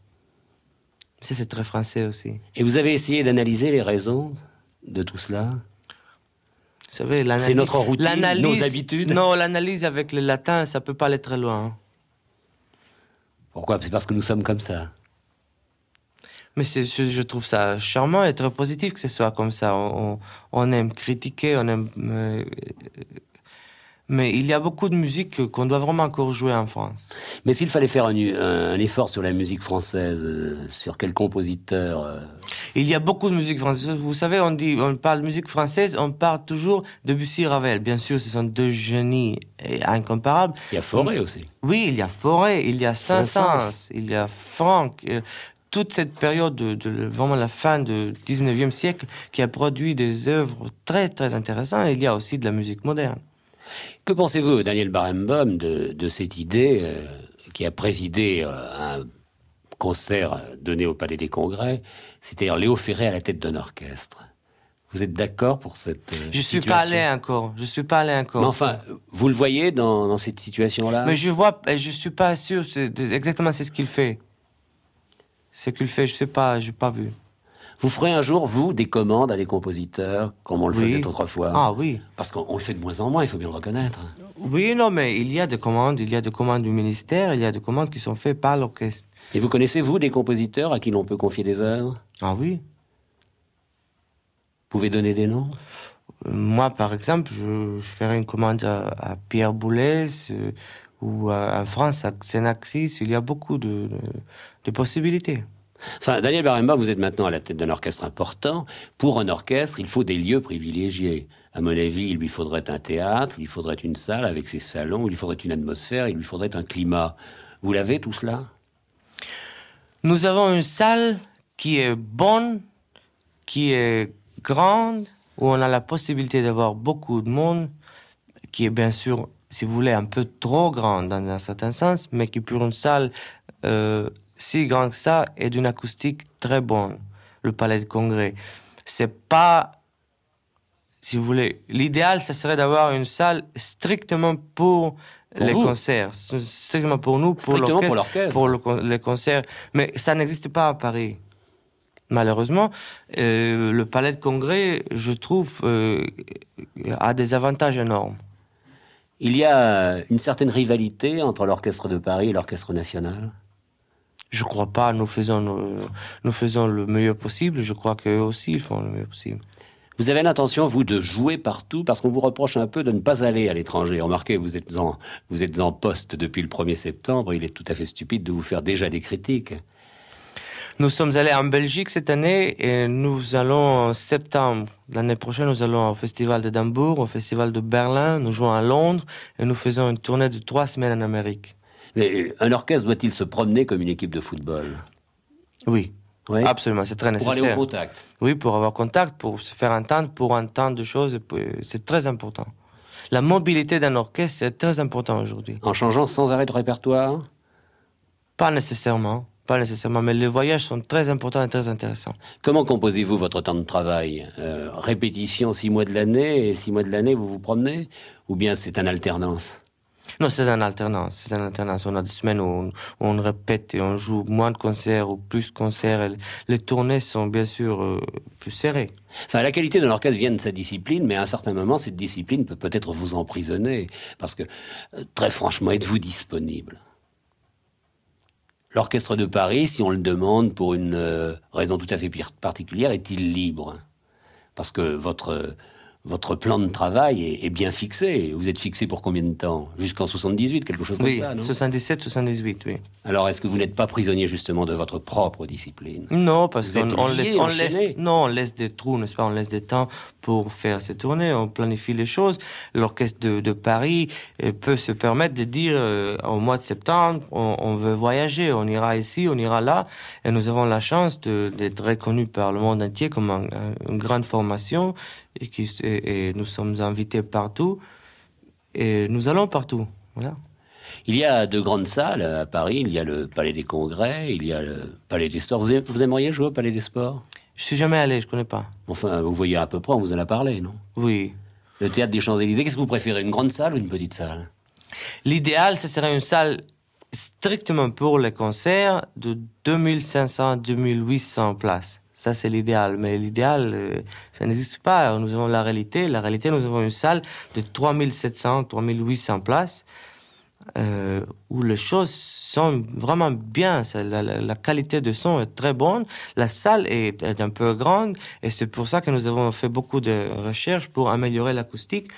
Ça, c'est très français aussi. Et vous avez essayé d'analyser les raisons
de tout cela savez, l'analyse. C'est notre routine, nos habitudes Non,
l'analyse avec le latin, ça peut pas aller très loin. Hein. Pourquoi C'est parce que nous sommes comme ça. Mais je, trouve ça charmant et très positif que ce soit comme ça. On, aime critiquer, on aime. Euh, mais il y a beaucoup de musique qu'on doit vraiment encore jouer en France. Mais s'il fallait faire un, effort sur la musique
française, euh, sur quel compositeur euh
Il y a beaucoup de musique française. Vous savez, on dit, on parle musique française, on parle toujours de Bussy Ravel. Bien sûr, ce sont deux génies incomparables. Il y a Forêt aussi. Oui, il y a Forêt, il y a Saint-Saëns, il y a Franck toute cette période de, vraiment la fin du 19e siècle qui a produit des œuvres très très intéressantes. Il y a aussi de la musique moderne. Que pensez-vous, Daniel
Barenbaum, de, cette idée euh, qui a présidé euh, un concert donné au Palais des Congrès, c'est-à-dire Léo Ferré à la tête d'un orchestre vous êtes d'accord pour cette situation euh, Je suis pas allé
encore. Je suis pas allé encore. enfin,
vous le voyez dans, cette situation-là. Mais je
vois, je suis pas sûr. C'est exactement c'est ce qu'il fait ce qu'il fait, je sais pas, j'ai pas vu.
Vous ferez un jour, vous, des commandes à des compositeurs, comme on le faisait autrefois Ah
oui. Parce qu'on le fait de moins en moins, il faut bien le reconnaître. Oui, non, mais il y a des commandes, il y a des commandes du ministère, il y a des commandes qui sont faites par l'orchestre. Et vous connaissez, vous, des compositeurs à qui l'on peut confier des œuvres Ah oui. Vous pouvez donner des noms euh, Moi, par exemple, je, ferai une commande à, Pierre Boulez, euh, ou euh, en France, à Xenaxis, il y a beaucoup de, possibilités.
Enfin, Daniel Baramba, vous êtes maintenant à la tête d'un orchestre important. Pour un orchestre, il faut des lieux privilégiés. À mon avis, il lui faudrait un théâtre, il faudrait une salle avec ses salons, il lui faudrait une atmosphère, il lui faudrait un climat. Vous l'avez tout cela
Nous avons une salle qui est bonne, qui est grande, où on a la possibilité d'avoir beaucoup de monde, qui est bien sûr si vous voulez, un peu trop grande dans un certain sens, mais qui pour une salle euh, si grande que ça est d'une acoustique très bonne, le Palais de Congrès. C'est pas, si vous voulez, l'idéal, ça serait d'avoir une salle strictement pour, les concerts, strictement pour nous, pour l'orchestre, pour, les concerts. Mais ça n'existe pas à Paris. Malheureusement, euh, le palais de congrès, je trouve, euh, a des avantages énormes. Il y a euh,
une certaine rivalité entre l'Orchestre de Paris et l'Orchestre national
Je crois pas. Euh, nous faisons, le meilleur possible. Je crois qu'eux aussi, ils font le meilleur possible.
Vous avez l'intention, vous, de jouer partout parce qu'on vous reproche un peu de ne pas aller à l'étranger. Remarquez, vous êtes en poste depuis le 1er septembre. Il est tout à fait stupide de vous faire déjà des critiques.
Nous sommes allés en Belgique cette année et nous allons en septembre. L'année prochaine, nous allons au Festival de Dambourg, au Festival de Berlin, nous jouons à Londres et nous faisons une tournée de trois semaines en Amérique.
Mais euh, un orchestre doit-il se promener comme une équipe de football
Oui. Oui. Absolument, c'est très nécessaire. Pour aller au contact. Oui, pour avoir contact, pour se faire entendre, pour entendre des choses, euh, c'est très important. La mobilité d'un orchestre, c'est très important aujourd'hui. En changeant sans arrêt de répertoire Pas nécessairement pas nécessairement, mais les voyages sont très importants et très intéressants.
Comment composez-vous votre temps de travail euh, Répétition six mois de l'année et six mois de l'année vous vous promenez Ou bien c'est une alternance
non, c'est une alternance. C'est un alternance. On a des semaines où on, répète et on joue moins de concerts ou plus de concerts. Les tournées sont bien sûr euh, plus serrées. Enfin, la qualité de
l'orchestre vient de sa discipline, mais à un certain moment, cette discipline peut peut-être vous emprisonner. Parce que, euh, très franchement, êtes-vous disponible L'orchestre de Paris, si on le demande pour une euh, raison tout à fait particulière, est-il libre Parce que votre euh, votre plan de travail est, bien fixé. Vous êtes fixé pour combien de temps Jusqu'en 78, quelque chose comme ça,
non 77, 78, oui.
Alors, est-ce que vous n'êtes pas prisonnier justement de votre propre discipline Non,
parce qu'on laisse, non, laisse des trous, n'est-ce pas On laisse des temps pour faire ces tournées, on planifie les choses. L'orchestre de, Paris euh, peut se permettre de dire euh, au mois de septembre, on, veut voyager, on ira ici, on ira là, et nous avons la chance d'être reconnus par le monde entier comme une grande formation et, nous sommes invités partout et nous allons partout. Voilà.
Il y a deux grandes salles à Paris. Il y a le Palais des Congrès, il y a le Palais des Sports. Vous, aimeriez jouer au Palais des Sports Je suis jamais allé, je connais pas. Enfin, vous voyez à peu près, on vous en a parlé, non Oui. Le théâtre des Champs-Élysées, qu'est-ce que vous préférez, une grande salle ou une petite salle
L'idéal, ce serait une salle strictement pour les concerts de 2500 à 2800 places. Ça, c'est l'idéal. Mais l'idéal, euh, ça n'existe pas. Nous avons la réalité. La réalité, nous avons une salle de 3700, 3800 places euh, où les choses sont vraiment bien. La, qualité de son est très bonne. La salle est, est un peu grande et c'est pour ça que nous avons fait beaucoup de recherches pour améliorer l'acoustique.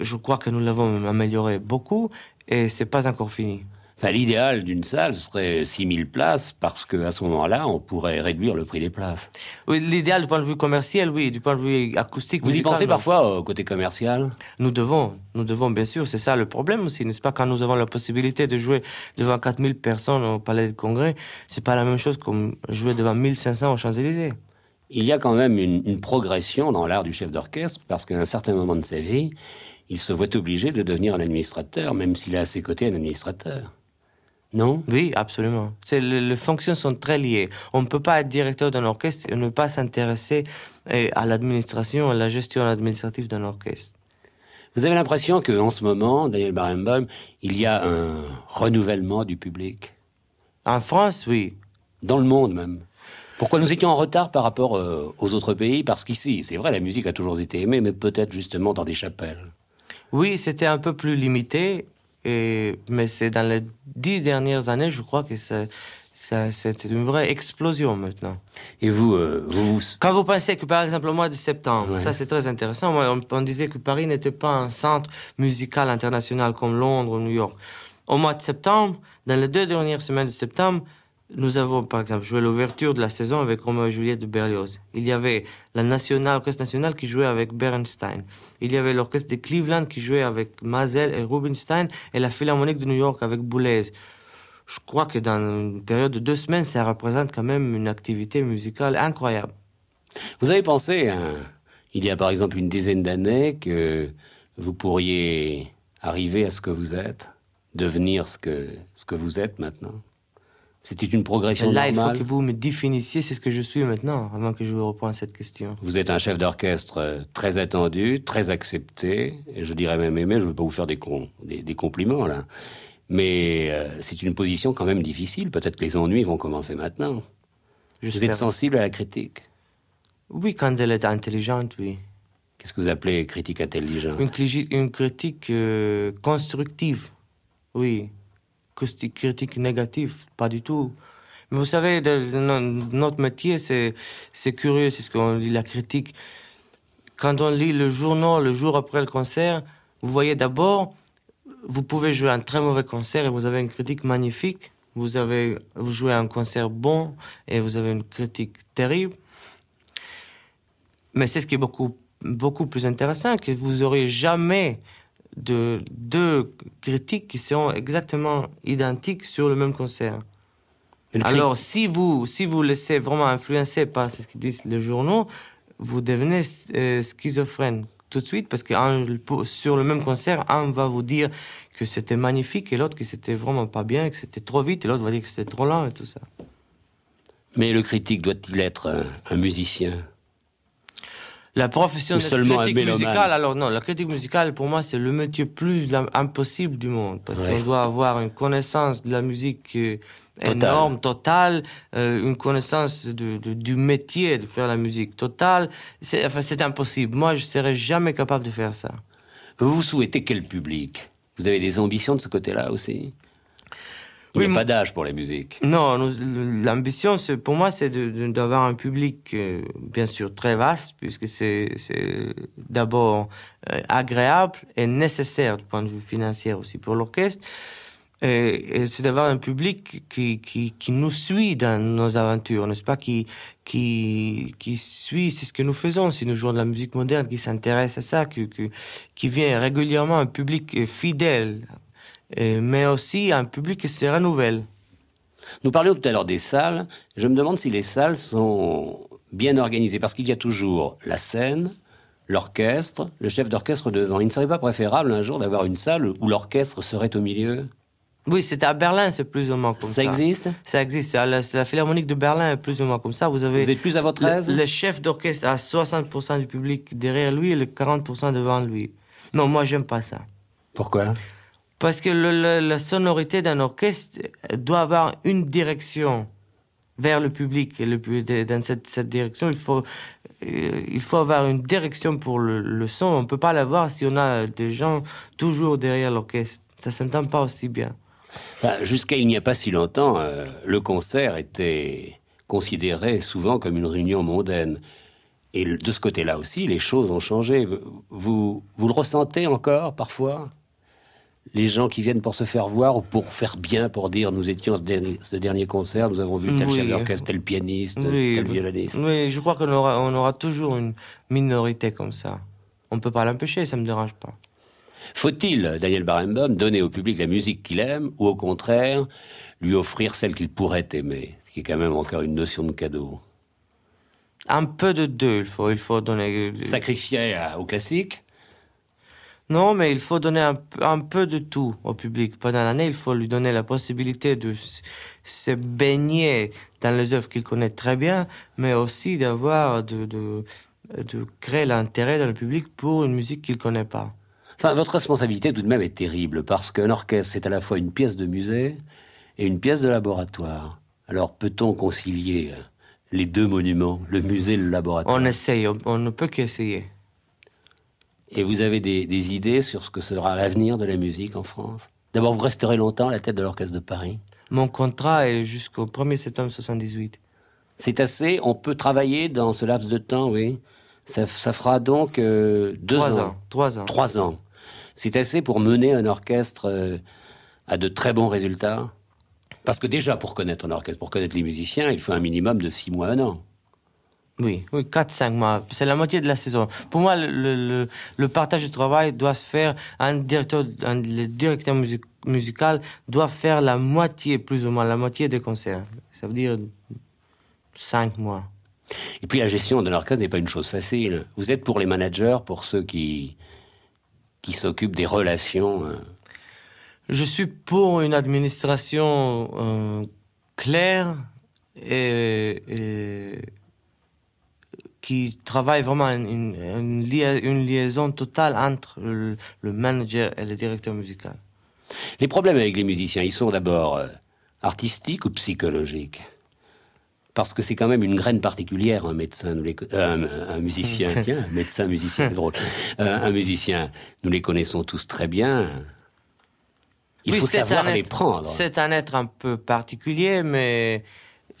Je crois que nous l'avons amélioré beaucoup et c'est pas encore fini l'idéal d'une salle, ce serait 6000 places, parce qu'à ce moment-là, on pourrait réduire le prix des places. Oui, l'idéal du point de vue commercial, oui, du point de vue acoustique. Vous y pensez parfois au euh, côté commercial Nous devons, nous devons, bien sûr, c'est ça le problème aussi, n'est-ce pas Quand nous avons la possibilité de jouer devant 4000 personnes au Palais de Congrès, c'est pas la même chose de jouer devant 1500 aux Champs-Élysées.
Il y a quand même une progression dans l'art du chef d'orchestre, parce qu'à un certain moment de sa vie, il se voit obligé de devenir un administrateur, même s'il a à ses côtés un administrateur.
Non Oui, absolument. les fonctions sont très liées. On ne peut pas être directeur d'un orchestre et ne pas s'intéresser eh, à l'administration, à la gestion administrative d'un orchestre.
Vous avez l'impression qu'en ce moment, Daniel Barenbaum, il y a un renouvellement du public En France, oui. Dans le monde même. Pourquoi nous étions en retard par rapport euh, aux autres pays Parce qu'ici, c'est vrai, la musique a toujours été aimée, mais peut-être justement dans des chapelles.
Oui, c'était un peu plus limité mais c'est dans les dix dernières années, je crois que c'est une vraie explosion maintenant. Et vous, euh, Quand vous pensez que, par exemple, au mois de septembre, ça c'est très intéressant, on, disait que Paris n'était pas un centre musical international comme Londres ou New York. Au mois de septembre, dans les deux dernières semaines de septembre, nous avons par exemple joué l'ouverture de la saison avec Roméo et Juliette de Berlioz. Il y avait la nationale, l'orchestre national qui jouait avec Bernstein. Il y avait l'orchestre de Cleveland qui jouait avec Mazel et Rubinstein et la Philharmonique de New York avec Boulez. Je crois que dans une période de deux semaines, ça représente quand même une activité musicale incroyable. Vous avez pensé, hein,
il y a par exemple une dizaine d'années, que vous pourriez arriver à ce que vous êtes, devenir ce que, ce que vous êtes maintenant c'était une progression Là, il faut que
vous me définissiez c'est ce que je suis maintenant, avant que je vous reprenne cette question.
Vous êtes un chef d'orchestre euh, très attendu, très accepté, et je dirais même aimé. Je ne veux pas vous faire des, des, compliments là, mais euh, c'est une position quand même difficile. Peut-être que les ennuis vont commencer maintenant. Vous êtes sensible à la critique.
Oui, quand elle est intelligente, oui.
Qu'est-ce que vous appelez critique intelligente
Une, critique euh, constructive, oui critique négative, pas du tout. Mais vous savez, notre métier, c'est, c'est curieux, c'est ce qu'on lit, la critique. Quand on lit le journal le jour après le concert, vous voyez d'abord, vous pouvez jouer un très mauvais concert et vous avez une critique magnifique. Vous avez vous jouez un concert bon et vous avez une critique terrible. Mais c'est ce qui est beaucoup beaucoup plus intéressant que vous aurez jamais de deux critiques qui sont exactement identiques sur le même concert. Alors, si vous, si vous laissez vraiment influencer par ce qu'ils disent les journaux, vous devenez euh, schizophrène tout de suite parce que sur le même concert, un va vous dire que c'était magnifique et l'autre que c'était vraiment pas bien, que c'était trop vite et l'autre va dire que c'était trop lent et tout ça.
Mais le critique doit-il être un musicien la profession de critique musicale,
alors non, la critique musicale pour moi c'est le métier plus impossible du monde parce qu'on doit avoir une connaissance de la musique euh, énorme, totale, euh, une connaissance du métier de faire la musique totale. C'est impossible. Moi je serais jamais capable de faire ça.
Vous souhaitez quel public Vous avez des ambitions de ce côté-là aussi il oui, pas d'âge pour la musique.
Non, l'ambition, pour moi, c'est d'avoir un public, euh, bien sûr, très vaste, puisque c'est d'abord euh, agréable et nécessaire du point de vue financier aussi pour l'orchestre. Et, c'est d'avoir un public qui, qui, nous suit dans nos aventures, n'est-ce pas qui, qui, qui suit, c'est ce que nous faisons, si nous jouons de la musique moderne, qui s'intéresse à ça, qui, qui vient régulièrement un public euh, fidèle mais aussi un public qui se renouvelle. Nous parlions tout à l'heure des salles.
Je me demande si les salles sont bien organisées, parce qu'il y a toujours la scène, l'orchestre, le chef d'orchestre devant. Il ne serait pas préférable un jour d'avoir une salle où l'orchestre serait au milieu
oui, c'est à Berlin, c'est plus ou moins comme ça. Ça existe Ça existe. La, Philharmonique de Berlin est plus ou moins comme ça. Vous, avez êtes plus à votre aise Le, chef d'orchestre à 60% du public derrière lui et le 40% devant lui. Non, moi, j'aime pas ça. Pourquoi parce que la sonorité d'un orchestre doit avoir une direction vers le public. Et le, dans cette, direction, il faut, euh, il faut avoir une direction pour le, son. On ne peut pas l'avoir si on a des gens toujours derrière l'orchestre. Ça ne s'entend pas aussi bien.
Bah, jusqu'à il n'y a pas si longtemps, euh, le concert était considéré souvent comme une réunion mondaine. Et de ce côté-là aussi, les choses ont changé. Vous, vous le ressentez encore parfois les gens qui viennent pour se faire voir ou pour faire bien, pour dire nous étions ce dernier, concert, nous avons vu tel chef d'orchestre, tel pianiste, tel violoniste.
Oui, je crois qu'on aura, toujours une minorité comme ça. On ne peut pas l'empêcher, ça ne me dérange pas.
Faut-il, Daniel Barenbaum, donner au public la musique qu'il aime ou au contraire lui offrir celle qu'il pourrait aimer Ce qui est quand même encore une notion de cadeau.
Un peu de deux, il faut, il faut donner. Euh, Sacrifier au classique non, mais il faut donner un, peu de tout au public. Pendant l'année, il faut lui donner la possibilité de se baigner dans les œuvres qu'il connaît très bien, mais aussi d'avoir de, créer l'intérêt dans le public pour une musique qu'il ne connaît pas.
votre responsabilité tout de même est terrible parce qu'un orchestre c'est à la fois une pièce de musée et une pièce de laboratoire. Alors peut-on concilier euh, les deux monuments, le musée et le laboratoire On
essaye, on ne peut qu'essayer.
Et vous avez des, idées sur ce que sera l'avenir de la musique en France D'abord, vous resterez longtemps à la tête de l'Orchestre de Paris
Mon contrat est jusqu'au 1er septembre 78.
C'est assez, on peut travailler dans ce laps de temps, oui. Ça, fera donc euh, deux ans. Trois ans. Trois ans. C'est assez pour mener un orchestre euh, à de très bons résultats Parce que déjà, pour connaître un orchestre, pour connaître les musiciens, il faut un minimum de six mois, un an.
Oui, oui 4-5 mois. C'est la moitié de la saison. Pour moi, le, partage du travail doit se faire. Un directeur, le directeur musical doit faire la moitié, plus ou moins, la moitié des concerts. Ça veut dire 5 mois.
Et puis la gestion de l'orchestre n'est pas une chose facile. Vous êtes pour les managers, pour ceux qui, qui s'occupent des relations. Euh.
Je suis pour une administration euh, claire et qui travaille vraiment une, une, liaison totale entre le, manager et le directeur musical.
Les problèmes avec les musiciens, ils sont d'abord euh, artistiques ou psychologiques parce que c'est quand même une graine particulière, un médecin, euh, un, musicien, tiens, médecin, musicien, c'est drôle. Euh, un musicien, nous les connaissons tous très bien.
Il faut savoir les prendre. C'est un être un peu particulier, mais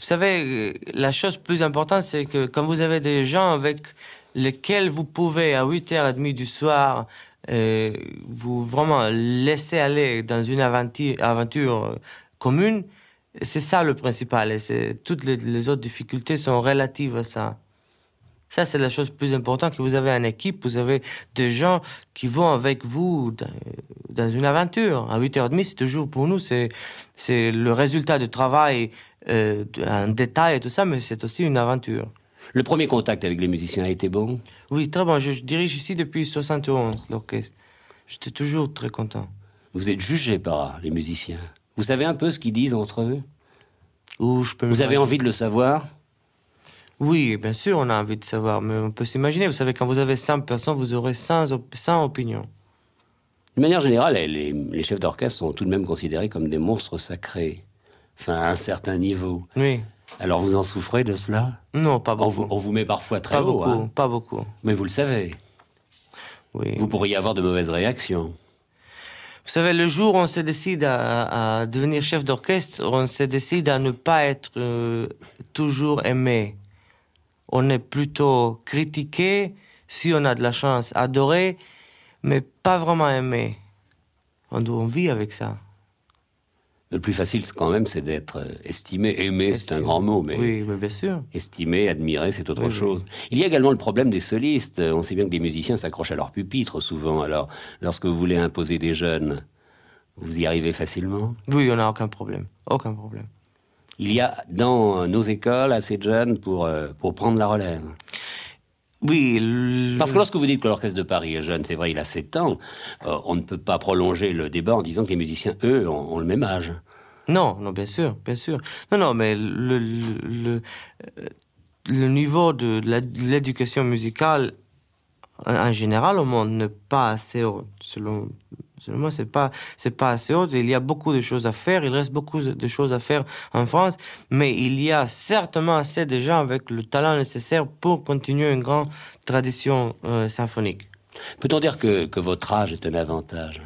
vous savez, euh, la chose plus importante, c'est que quand vous avez des gens avec lesquels vous pouvez, à 8h30 du soir, euh, vous vraiment laisser aller dans une aventure, aventure commune, c'est ça le principal. Et toutes les, autres difficultés sont relatives à ça. Ça, c'est la chose plus importante, que vous avez une équipe, vous avez des gens qui vont avec vous dans, dans une aventure. À 8h30, c'est toujours pour nous, c'est le résultat du travail euh, un détail et tout ça, mais c'est aussi une aventure. Le premier contact avec les musiciens a été bon Oui, très bon. Je, dirige ici depuis 71 l'orchestre. Euh, j'étais toujours très content.
Vous êtes jugé par les musiciens. Vous savez un peu ce qu'ils disent entre eux ou je peux Vous avez envie de le
savoir Oui, bien sûr, on a envie de savoir. Mais on peut s'imaginer, vous savez, quand vous avez 100 personnes, vous aurez 100, opinions. De manière générale, les chefs d'orchestre
sont tout de même considérés comme des monstres sacrés enfin à un certain niveau. Oui. Alors vous en souffrez de cela Non, pas beaucoup. On vous, met parfois très haut. Beaucoup, hein. Pas beaucoup. Mais vous le savez. Oui. Vous pourriez avoir de mauvaises réactions.
Vous savez, le jour où on se décide à, devenir chef d'orchestre, on se décide à ne pas être euh, toujours aimé. On est plutôt critiqué, si on a de la chance, adoré, mais pas vraiment aimé. On, on vit avec ça.
Le plus facile, quand même, c'est d'être euh, estimé. Aimé, c'est un grand mot, mais. bien sûr. Estimé, admiré, c'est autre chose. Il y a également le problème des solistes. Euh, on sait bien que des musiciens s'accrochent à leur pupitre souvent. Alors, lorsque vous voulez imposer des jeunes, vous y arrivez facilement
Oui, on n'a aucun problème. Aucun problème.
Il y a dans nos écoles assez de jeunes pour, euh, pour prendre la relève.
Oui. Parce que lorsque
vous dites que l'orchestre de Paris est jeune, c'est vrai, il a 7 ans, euh, on ne peut pas prolonger le débat en disant que les musiciens, eux, ont, le même âge.
Non, non, bien sûr, bien sûr. Non, non, mais le, le, le niveau de l'éducation musicale en général au monde n'est pas assez haut, selon Seulement, c'est pas, c'est pas assez haut. Il y a beaucoup de choses à faire. Il reste beaucoup de choses à faire en France. Mais il y a certainement assez de gens avec le talent nécessaire pour continuer une grande tradition euh, symphonique. Peut-on dire que, que, votre âge est un avantage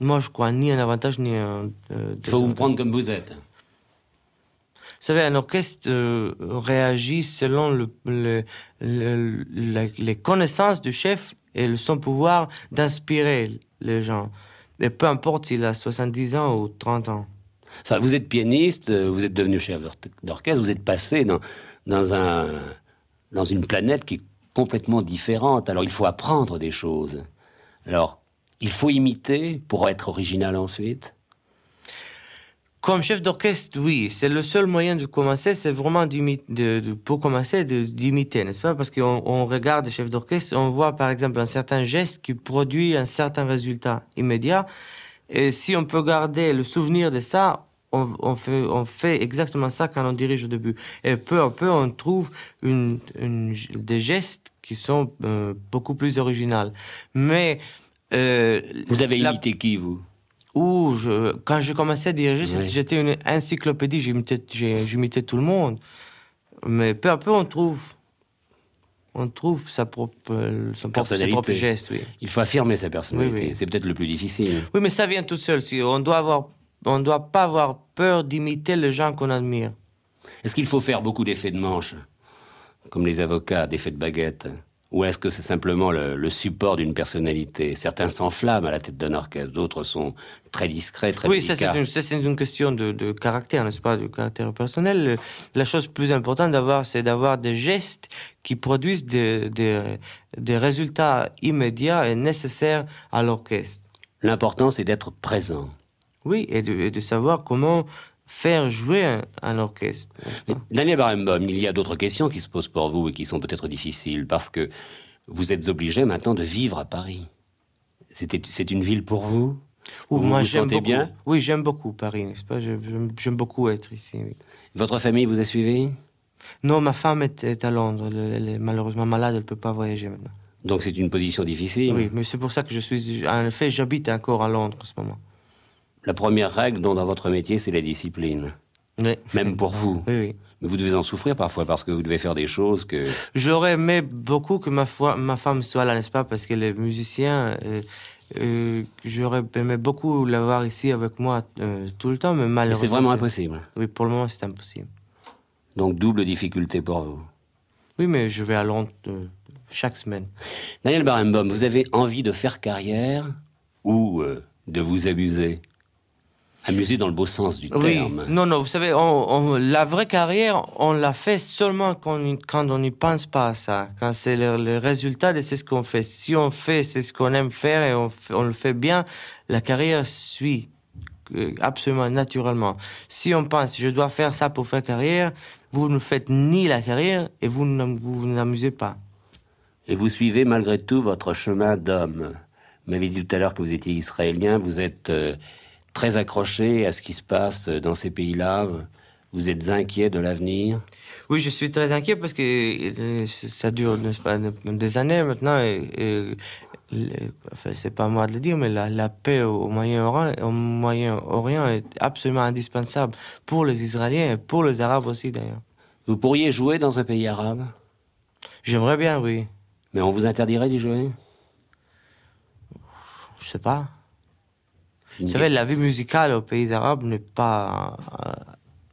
Moi, je crois ni un avantage ni un. Euh, il faut vous prendre comme vous êtes. Vous savez, un orchestre euh, réagit selon le, les connaissances du chef et son pouvoir d'inspirer les gens. Et peu importe s'il a 70 ans ou 30 ans.
Enfin, vous êtes pianiste, euh, vous êtes devenu chef d'orchestre, vous êtes passé dans, dans, un, dans une planète qui est complètement différente. Alors, il faut apprendre des choses. Alors, il faut imiter pour être original
ensuite comme chef d'orchestre, oui, c'est le seul moyen de commencer, c'est vraiment de, pour commencer d'imiter, n'est-ce pas Parce qu'on regarde le chef d'orchestre, on voit par exemple un certain geste qui produit un certain résultat immédiat. Et si on peut garder le souvenir de ça, on, fait, on fait exactement ça quand on dirige au début. Et peu à peu, on trouve des gestes qui sont euh, beaucoup plus originaux. Mais... Euh, vous avez imité qui, vous où, je, quand j'ai commencé à diriger, j'étais une encyclopédie, j'imitais tout le monde. Mais peu à peu, on trouve, on trouve sa propre, euh, son personnalité.
Il faut affirmer sa personnalité. C'est peut-être le plus difficile.
Oui, mais ça vient tout seul. On doit avoir, on doit pas avoir peur d'imiter les gens qu'on admire.
Est-ce qu'il faut faire beaucoup d'effets de manche, comme les avocats, d'effets de baguette ou est-ce que c'est simplement le, support d'une personnalité Certains s'enflamment à la tête d'un orchestre, d'autres sont très discrets, très Oui, ça c'est
une, question de, de caractère, n'est-ce pas, de caractère personnel. La chose plus importante d'avoir, c'est d'avoir des gestes qui produisent des, résultats immédiats et nécessaires à l'orchestre. L'important, c'est d'être présent. Oui, et de, savoir comment faire jouer un, orchestre.
Daniel Barenbaum, il y a d'autres questions qui se posent pour vous et qui sont peut-être difficiles parce que vous êtes obligé maintenant de vivre à Paris. C'est une ville pour vous
Vous moi, vous sentez bien Oui, j'aime beaucoup Paris, n'est-ce pas J'aime beaucoup être ici.
Votre famille vous a
suivi Non, ma femme est, à Londres. Elle est malheureusement malade, elle ne peut pas voyager maintenant.
Donc c'est une position difficile. Oui,
mais c'est pour ça que je suis. En effet, j'habite encore à Londres en ce moment
la première règle dans votre métier, c'est la discipline. Même pour vous. Mais vous devez en souffrir parfois parce que vous devez faire des choses que.
J'aurais aimé beaucoup que ma, femme soit là, n'est-ce pas Parce qu'elle est musicienne. Euh, euh, j'aurais aimé beaucoup l'avoir ici avec moi euh, tout le temps, mais malheureusement. C'est vraiment impossible. Oui, pour le moment, c'est impossible.
Donc double difficulté pour vous.
Oui, mais je vais à Londres chaque semaine.
Daniel Barenbaum, vous avez envie de faire carrière
ou de vous abuser
Amuser dans le beau sens du oui. terme.
Non, non, vous savez, la vraie carrière, on la fait seulement quand, quand on n'y pense pas à ça. Quand c'est le, résultat de ce qu'on fait. Si on fait, c'est ce qu'on aime faire et on, le fait bien, la carrière suit euh, absolument naturellement. Si on pense, je dois faire ça pour faire carrière, vous ne faites ni la carrière et vous ne vous n'amusez pas.
Et vous suivez malgré tout votre chemin d'homme. Vous m'avez dit tout à l'heure que vous étiez israélien, vous êtes... Euh, très accroché à ce qui se passe dans ces pays-là. Vous êtes inquiet de l'avenir
Oui, je suis très inquiet parce que euh, ça dure des années maintenant. Et, c'est pas moi de le dire, mais la, paix au Moyen-Orient est absolument indispensable pour les Israéliens et pour les Arabes aussi d'ailleurs. Vous pourriez jouer dans un pays arabe J'aimerais bien, oui.
Mais on vous interdirait
d'y jouer Je sais pas. Vous savez, la vie musicale aux pays arabes n'est pas euh,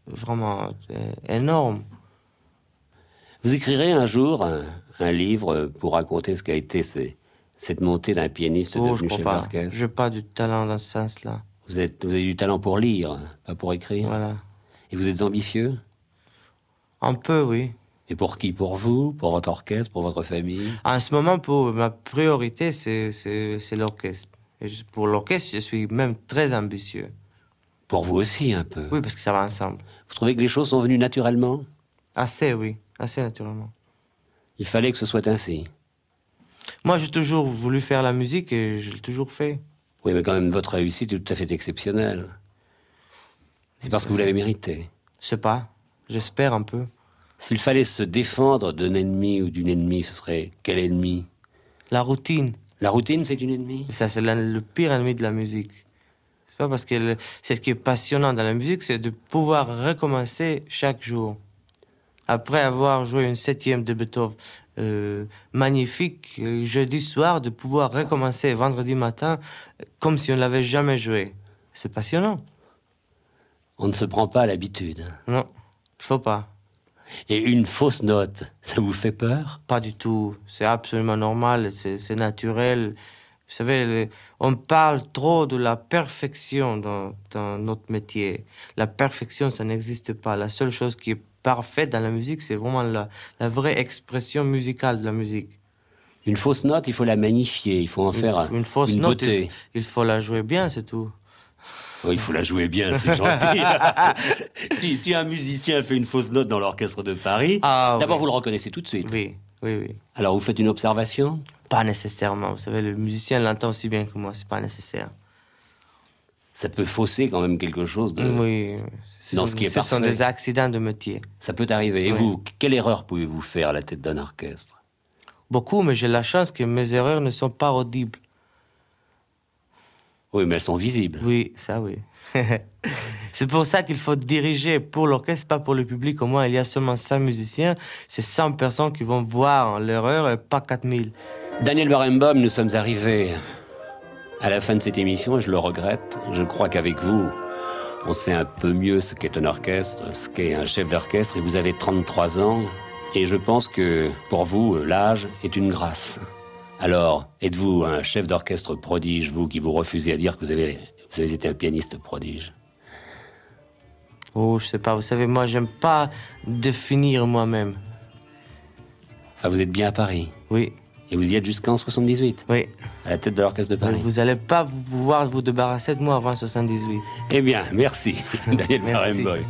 vraiment euh, énorme.
Vous écrirez un jour un, livre pour raconter ce qu'a été cette montée d'un pianiste oh, devenu chef d'orchestre Je
n'ai pas du talent dans ce sens-là.
Vous, vous avez du talent pour lire, pas pour écrire Voilà. Et vous êtes ambitieux Un peu, oui. Et pour qui Pour vous Pour votre orchestre Pour votre famille
En ce moment, pour ma priorité, c'est l'orchestre pour l'orchestre, je suis même très ambitieux. Pour vous aussi, un peu Oui, parce que ça va ensemble. Vous trouvez que les choses sont venues naturellement Assez, oui. Assez naturellement.
Il fallait que ce soit ainsi.
Moi, j'ai toujours voulu faire la musique et je l'ai toujours fait.
Oui, mais quand même, votre réussite est tout à fait exceptionnelle. C'est parce que vous l'avez mérité.
Je sais pas. J'espère un peu.
S'il fallait se défendre d'un ennemi ou d'une ennemie, ce serait quel ennemi
La routine. La routine, c'est une ennemie Ça, c'est le pire ennemi de la musique. Parce que c'est ce qui est passionnant dans la musique, c'est de pouvoir recommencer chaque jour. Après avoir joué une septième de Beethoven euh, magnifique, euh, jeudi soir, de pouvoir recommencer vendredi matin euh, comme si on l'avait jamais joué. C'est passionnant. On ne se prend pas à l'habitude. Non, il faut pas et une fausse note, ça vous fait peur Pas du tout. C'est absolument normal, c'est naturel. Vous savez, on parle trop de la perfection dans, notre métier. La perfection, ça n'existe pas. La seule chose qui est parfaite dans la musique, c'est vraiment la, vraie expression musicale de la musique. Une fausse note, il faut la magnifier, il faut en faire une, fausse note, il faut la jouer bien, c'est tout.
Oh, il faut la jouer bien, c'est gentil. si, un musicien fait une fausse note dans
l'orchestre de Paris, ah d'abord vous le reconnaissez tout de suite. Oui, oui, oui. Alors vous faites une observation Pas nécessairement. Vous savez, le musicien l'entend aussi bien que moi, c'est pas nécessaire. Ça
peut fausser quand même quelque chose de... Oui,
ce sont, ce sont des accidents de métier. Ça
peut arriver. Et vous, quelle erreur pouvez-vous faire à la tête d'un orchestre
Beaucoup, mais j'ai la chance que mes erreurs ne sont pas audibles. Oui, mais elles sont visibles. Oui, ça oui. c'est pour ça qu'il faut diriger pour l'orchestre, pas pour le public. Au moins, il y a seulement 100 musiciens. C'est 100 personnes qui vont voir l'erreur pas 4000.
Daniel Barenbaum, nous sommes arrivés à la fin de cette émission et je le regrette. Je crois qu'avec vous, on sait un peu mieux ce qu'est un orchestre, ce qu'est un chef d'orchestre et vous avez 33 ans. Et je pense que pour vous, l'âge est une grâce. Alors, êtes-vous un chef d'orchestre prodige, vous qui vous refusez à dire que vous avez, été un
pianiste prodige Oh, je sais pas, vous savez, moi, j'aime pas définir moi-même. Enfin, vous êtes bien à Paris Oui. Et vous y êtes jusqu'en 78 Oui. À la tête de l'Orchestre de Paris. Vous n'allez pas pouvoir vous débarrasser de moi avant 78. Eh bien, merci, Daniel